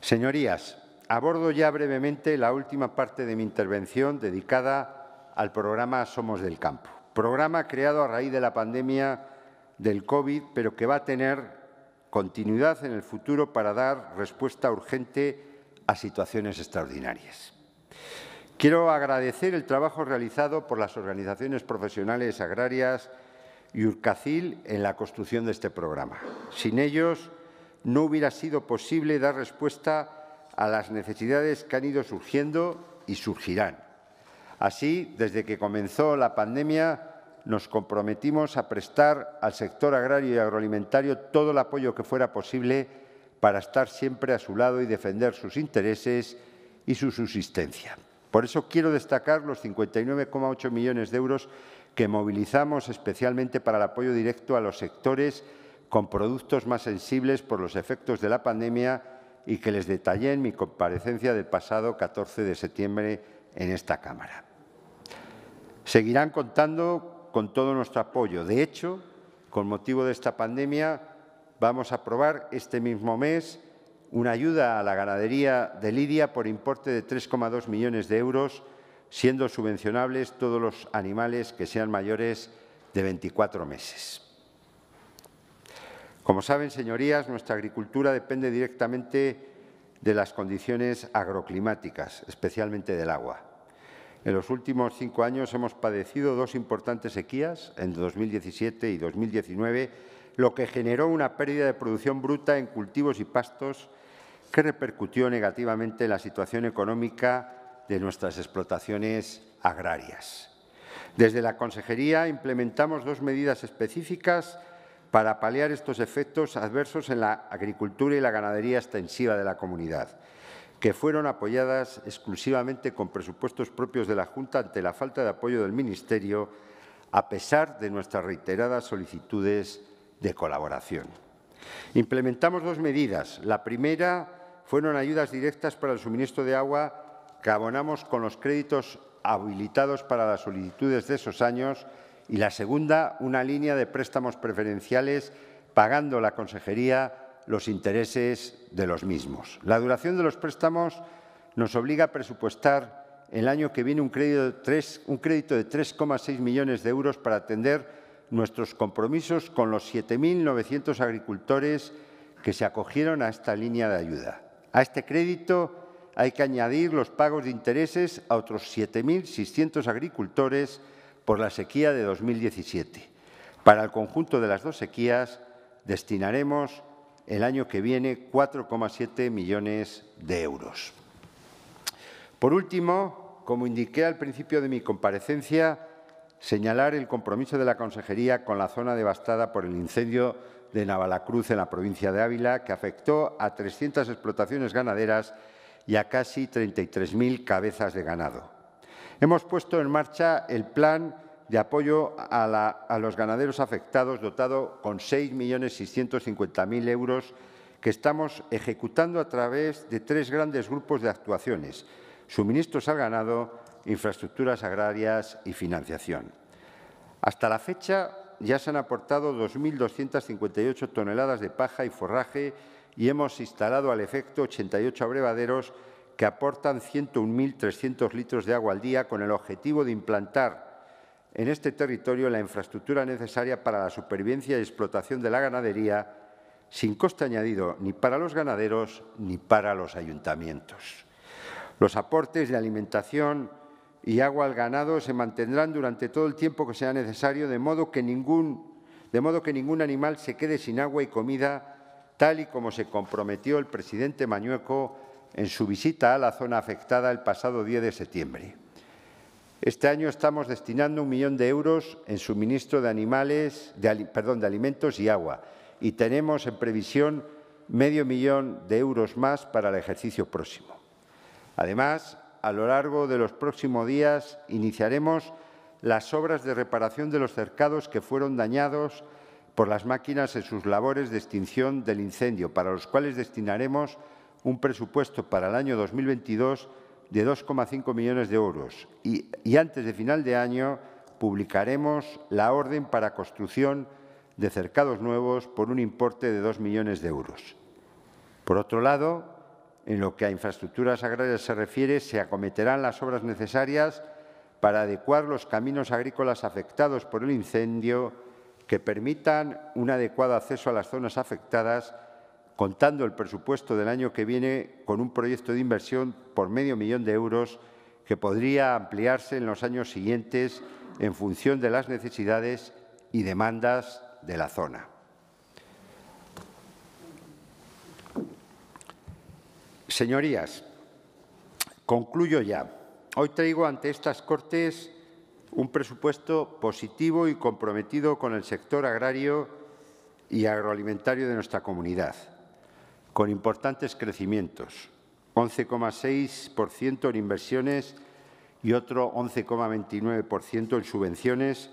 Señorías, abordo ya brevemente la última parte de mi intervención dedicada al programa Somos del Campo programa creado a raíz de la pandemia del COVID, pero que va a tener continuidad en el futuro para dar respuesta urgente a situaciones extraordinarias. Quiero agradecer el trabajo realizado por las organizaciones profesionales agrarias y Urcacil en la construcción de este programa. Sin ellos no hubiera sido posible dar respuesta a las necesidades que han ido surgiendo y surgirán. Así, desde que comenzó la pandemia, nos comprometimos a prestar al sector agrario y agroalimentario todo el apoyo que fuera posible para estar siempre a su lado y defender sus intereses y su subsistencia. Por eso quiero destacar los 59,8 millones de euros que movilizamos especialmente para el apoyo directo a los sectores con productos más sensibles por los efectos de la pandemia y que les detallé en mi comparecencia del pasado 14 de septiembre en esta Cámara. Seguirán contando con todo nuestro apoyo. De hecho, con motivo de esta pandemia, vamos a aprobar este mismo mes una ayuda a la ganadería de Lidia por importe de 3,2 millones de euros, siendo subvencionables todos los animales que sean mayores de 24 meses. Como saben, señorías, nuestra agricultura depende directamente de las condiciones agroclimáticas, especialmente del agua. En los últimos cinco años hemos padecido dos importantes sequías, en 2017 y 2019, lo que generó una pérdida de producción bruta en cultivos y pastos que repercutió negativamente en la situación económica de nuestras explotaciones agrarias. Desde la Consejería implementamos dos medidas específicas para paliar estos efectos adversos en la agricultura y la ganadería extensiva de la comunidad que fueron apoyadas exclusivamente con presupuestos propios de la Junta ante la falta de apoyo del Ministerio, a pesar de nuestras reiteradas solicitudes de colaboración. Implementamos dos medidas. La primera fueron ayudas directas para el suministro de agua que abonamos con los créditos habilitados para las solicitudes de esos años y la segunda, una línea de préstamos preferenciales pagando la Consejería los intereses de los mismos. La duración de los préstamos nos obliga a presupuestar el año que viene un crédito de 3,6 millones de euros para atender nuestros compromisos con los 7.900 agricultores que se acogieron a esta línea de ayuda. A este crédito hay que añadir los pagos de intereses a otros 7.600 agricultores por la sequía de 2017. Para el conjunto de las dos sequías destinaremos el año que viene 4,7 millones de euros. Por último, como indiqué al principio de mi comparecencia, señalar el compromiso de la Consejería con la zona devastada por el incendio de Navalacruz en la provincia de Ávila, que afectó a 300 explotaciones ganaderas y a casi 33.000 cabezas de ganado. Hemos puesto en marcha el plan de apoyo a, los ganaderos afectados dotado con 6.650.000 euros que estamos ejecutando a través de tres grandes grupos de actuaciones, suministros al ganado, infraestructuras agrarias y financiación. Hasta la fecha ya se han aportado 2.258 toneladas de paja y forraje y hemos instalado al efecto 88 abrevaderos que aportan 101.300 litros de agua al día con el objetivo de implantar en este territorio la infraestructura necesaria para la supervivencia y explotación de la ganadería sin coste añadido ni para los ganaderos ni para los ayuntamientos. Los aportes de alimentación y agua al ganado se mantendrán durante todo el tiempo que sea necesario, de modo que ningún, de modo que ningún animal se quede sin agua y comida, tal y como se comprometió el presidente Mañueco en su visita a la zona afectada el pasado 10 de septiembre. Este año estamos destinando un millón de euros en suministro de, animales, perdón, de alimentos y agua y tenemos en previsión medio millón de euros más para el ejercicio próximo. Además, a lo largo de los próximos días iniciaremos las obras de reparación de los cercados que fueron dañados por las máquinas en sus labores de extinción del incendio, para los cuales destinaremos un presupuesto para el año 2022 de 2,5 millones de euros y, antes de final de año publicaremos la orden para construcción de cercados nuevos por un importe de 2 millones de euros. Por otro lado, en lo que a infraestructuras agrarias se refiere, se acometerán las obras necesarias para adecuar los caminos agrícolas afectados por el incendio que permitan un adecuado acceso a las zonas afectadas contando el presupuesto del año que viene con un proyecto de inversión por medio millón de euros que podría ampliarse en los años siguientes en función de las necesidades y demandas de la zona. Señorías, concluyo ya. Hoy traigo ante estas Cortes un presupuesto positivo y comprometido con el sector agrario y agroalimentario de nuestra comunidad con importantes crecimientos, 11,6% en inversiones y otro 11,29% en subvenciones,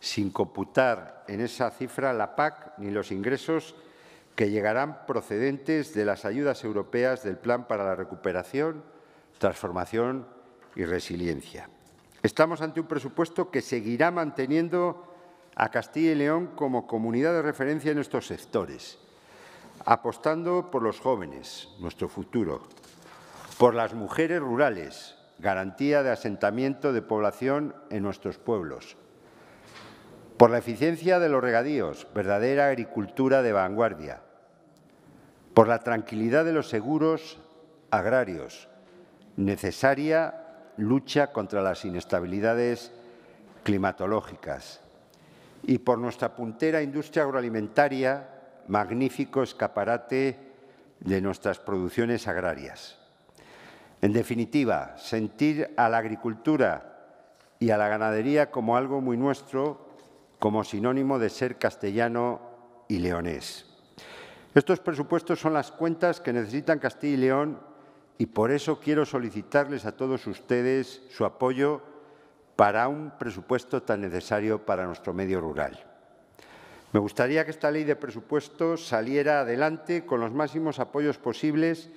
sin computar en esa cifra la PAC ni los ingresos que llegarán procedentes de las ayudas europeas del Plan para la Recuperación, Transformación y Resiliencia. Estamos ante un presupuesto que seguirá manteniendo a Castilla y León como comunidad de referencia en estos sectores apostando por los jóvenes, nuestro futuro, por las mujeres rurales, garantía de asentamiento de población en nuestros pueblos, por la eficiencia de los regadíos, verdadera agricultura de vanguardia, por la tranquilidad de los seguros agrarios, necesaria lucha contra las inestabilidades climatológicas y por nuestra puntera industria agroalimentaria magnífico escaparate de nuestras producciones agrarias. En definitiva, sentir a la agricultura y a la ganadería como algo muy nuestro, como sinónimo de ser castellano y leonés. Estos presupuestos son las cuentas que necesitan Castilla y León y por eso quiero solicitarles a todos ustedes su apoyo para un presupuesto tan necesario para nuestro medio rural. Me gustaría que esta ley de presupuestos saliera adelante con los máximos apoyos posibles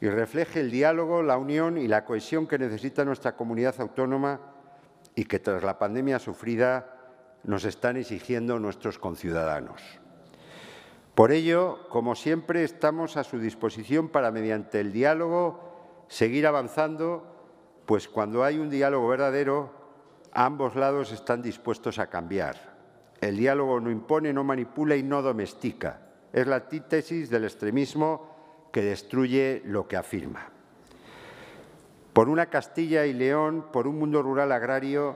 y refleje el diálogo, la unión y la cohesión que necesita nuestra comunidad autónoma y que tras la pandemia sufrida nos están exigiendo nuestros conciudadanos. Por ello, como siempre, estamos a su disposición para, mediante el diálogo, seguir avanzando, pues cuando hay un diálogo verdadero, ambos lados están dispuestos a cambiar el diálogo no impone, no manipula y no domestica. Es la antítesis del extremismo que destruye lo que afirma. Por una Castilla y León, por un mundo rural agrario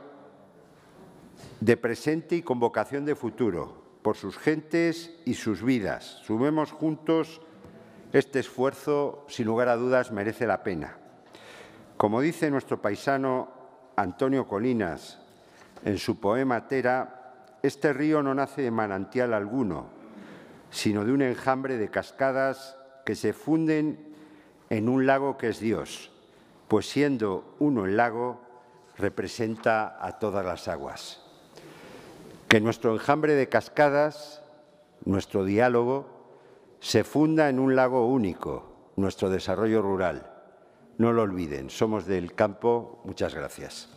de presente y con vocación de futuro, por sus gentes y sus vidas. Sumemos juntos este esfuerzo, sin lugar a dudas, merece la pena. Como dice nuestro paisano Antonio Colinas en su poema Tera, este río no nace de manantial alguno, sino de un enjambre de cascadas que se funden en un lago que es Dios, pues siendo uno el lago, representa a todas las aguas. Que nuestro enjambre de cascadas, nuestro diálogo, se funda en un lago único, nuestro desarrollo rural. No lo olviden, somos del campo, muchas gracias.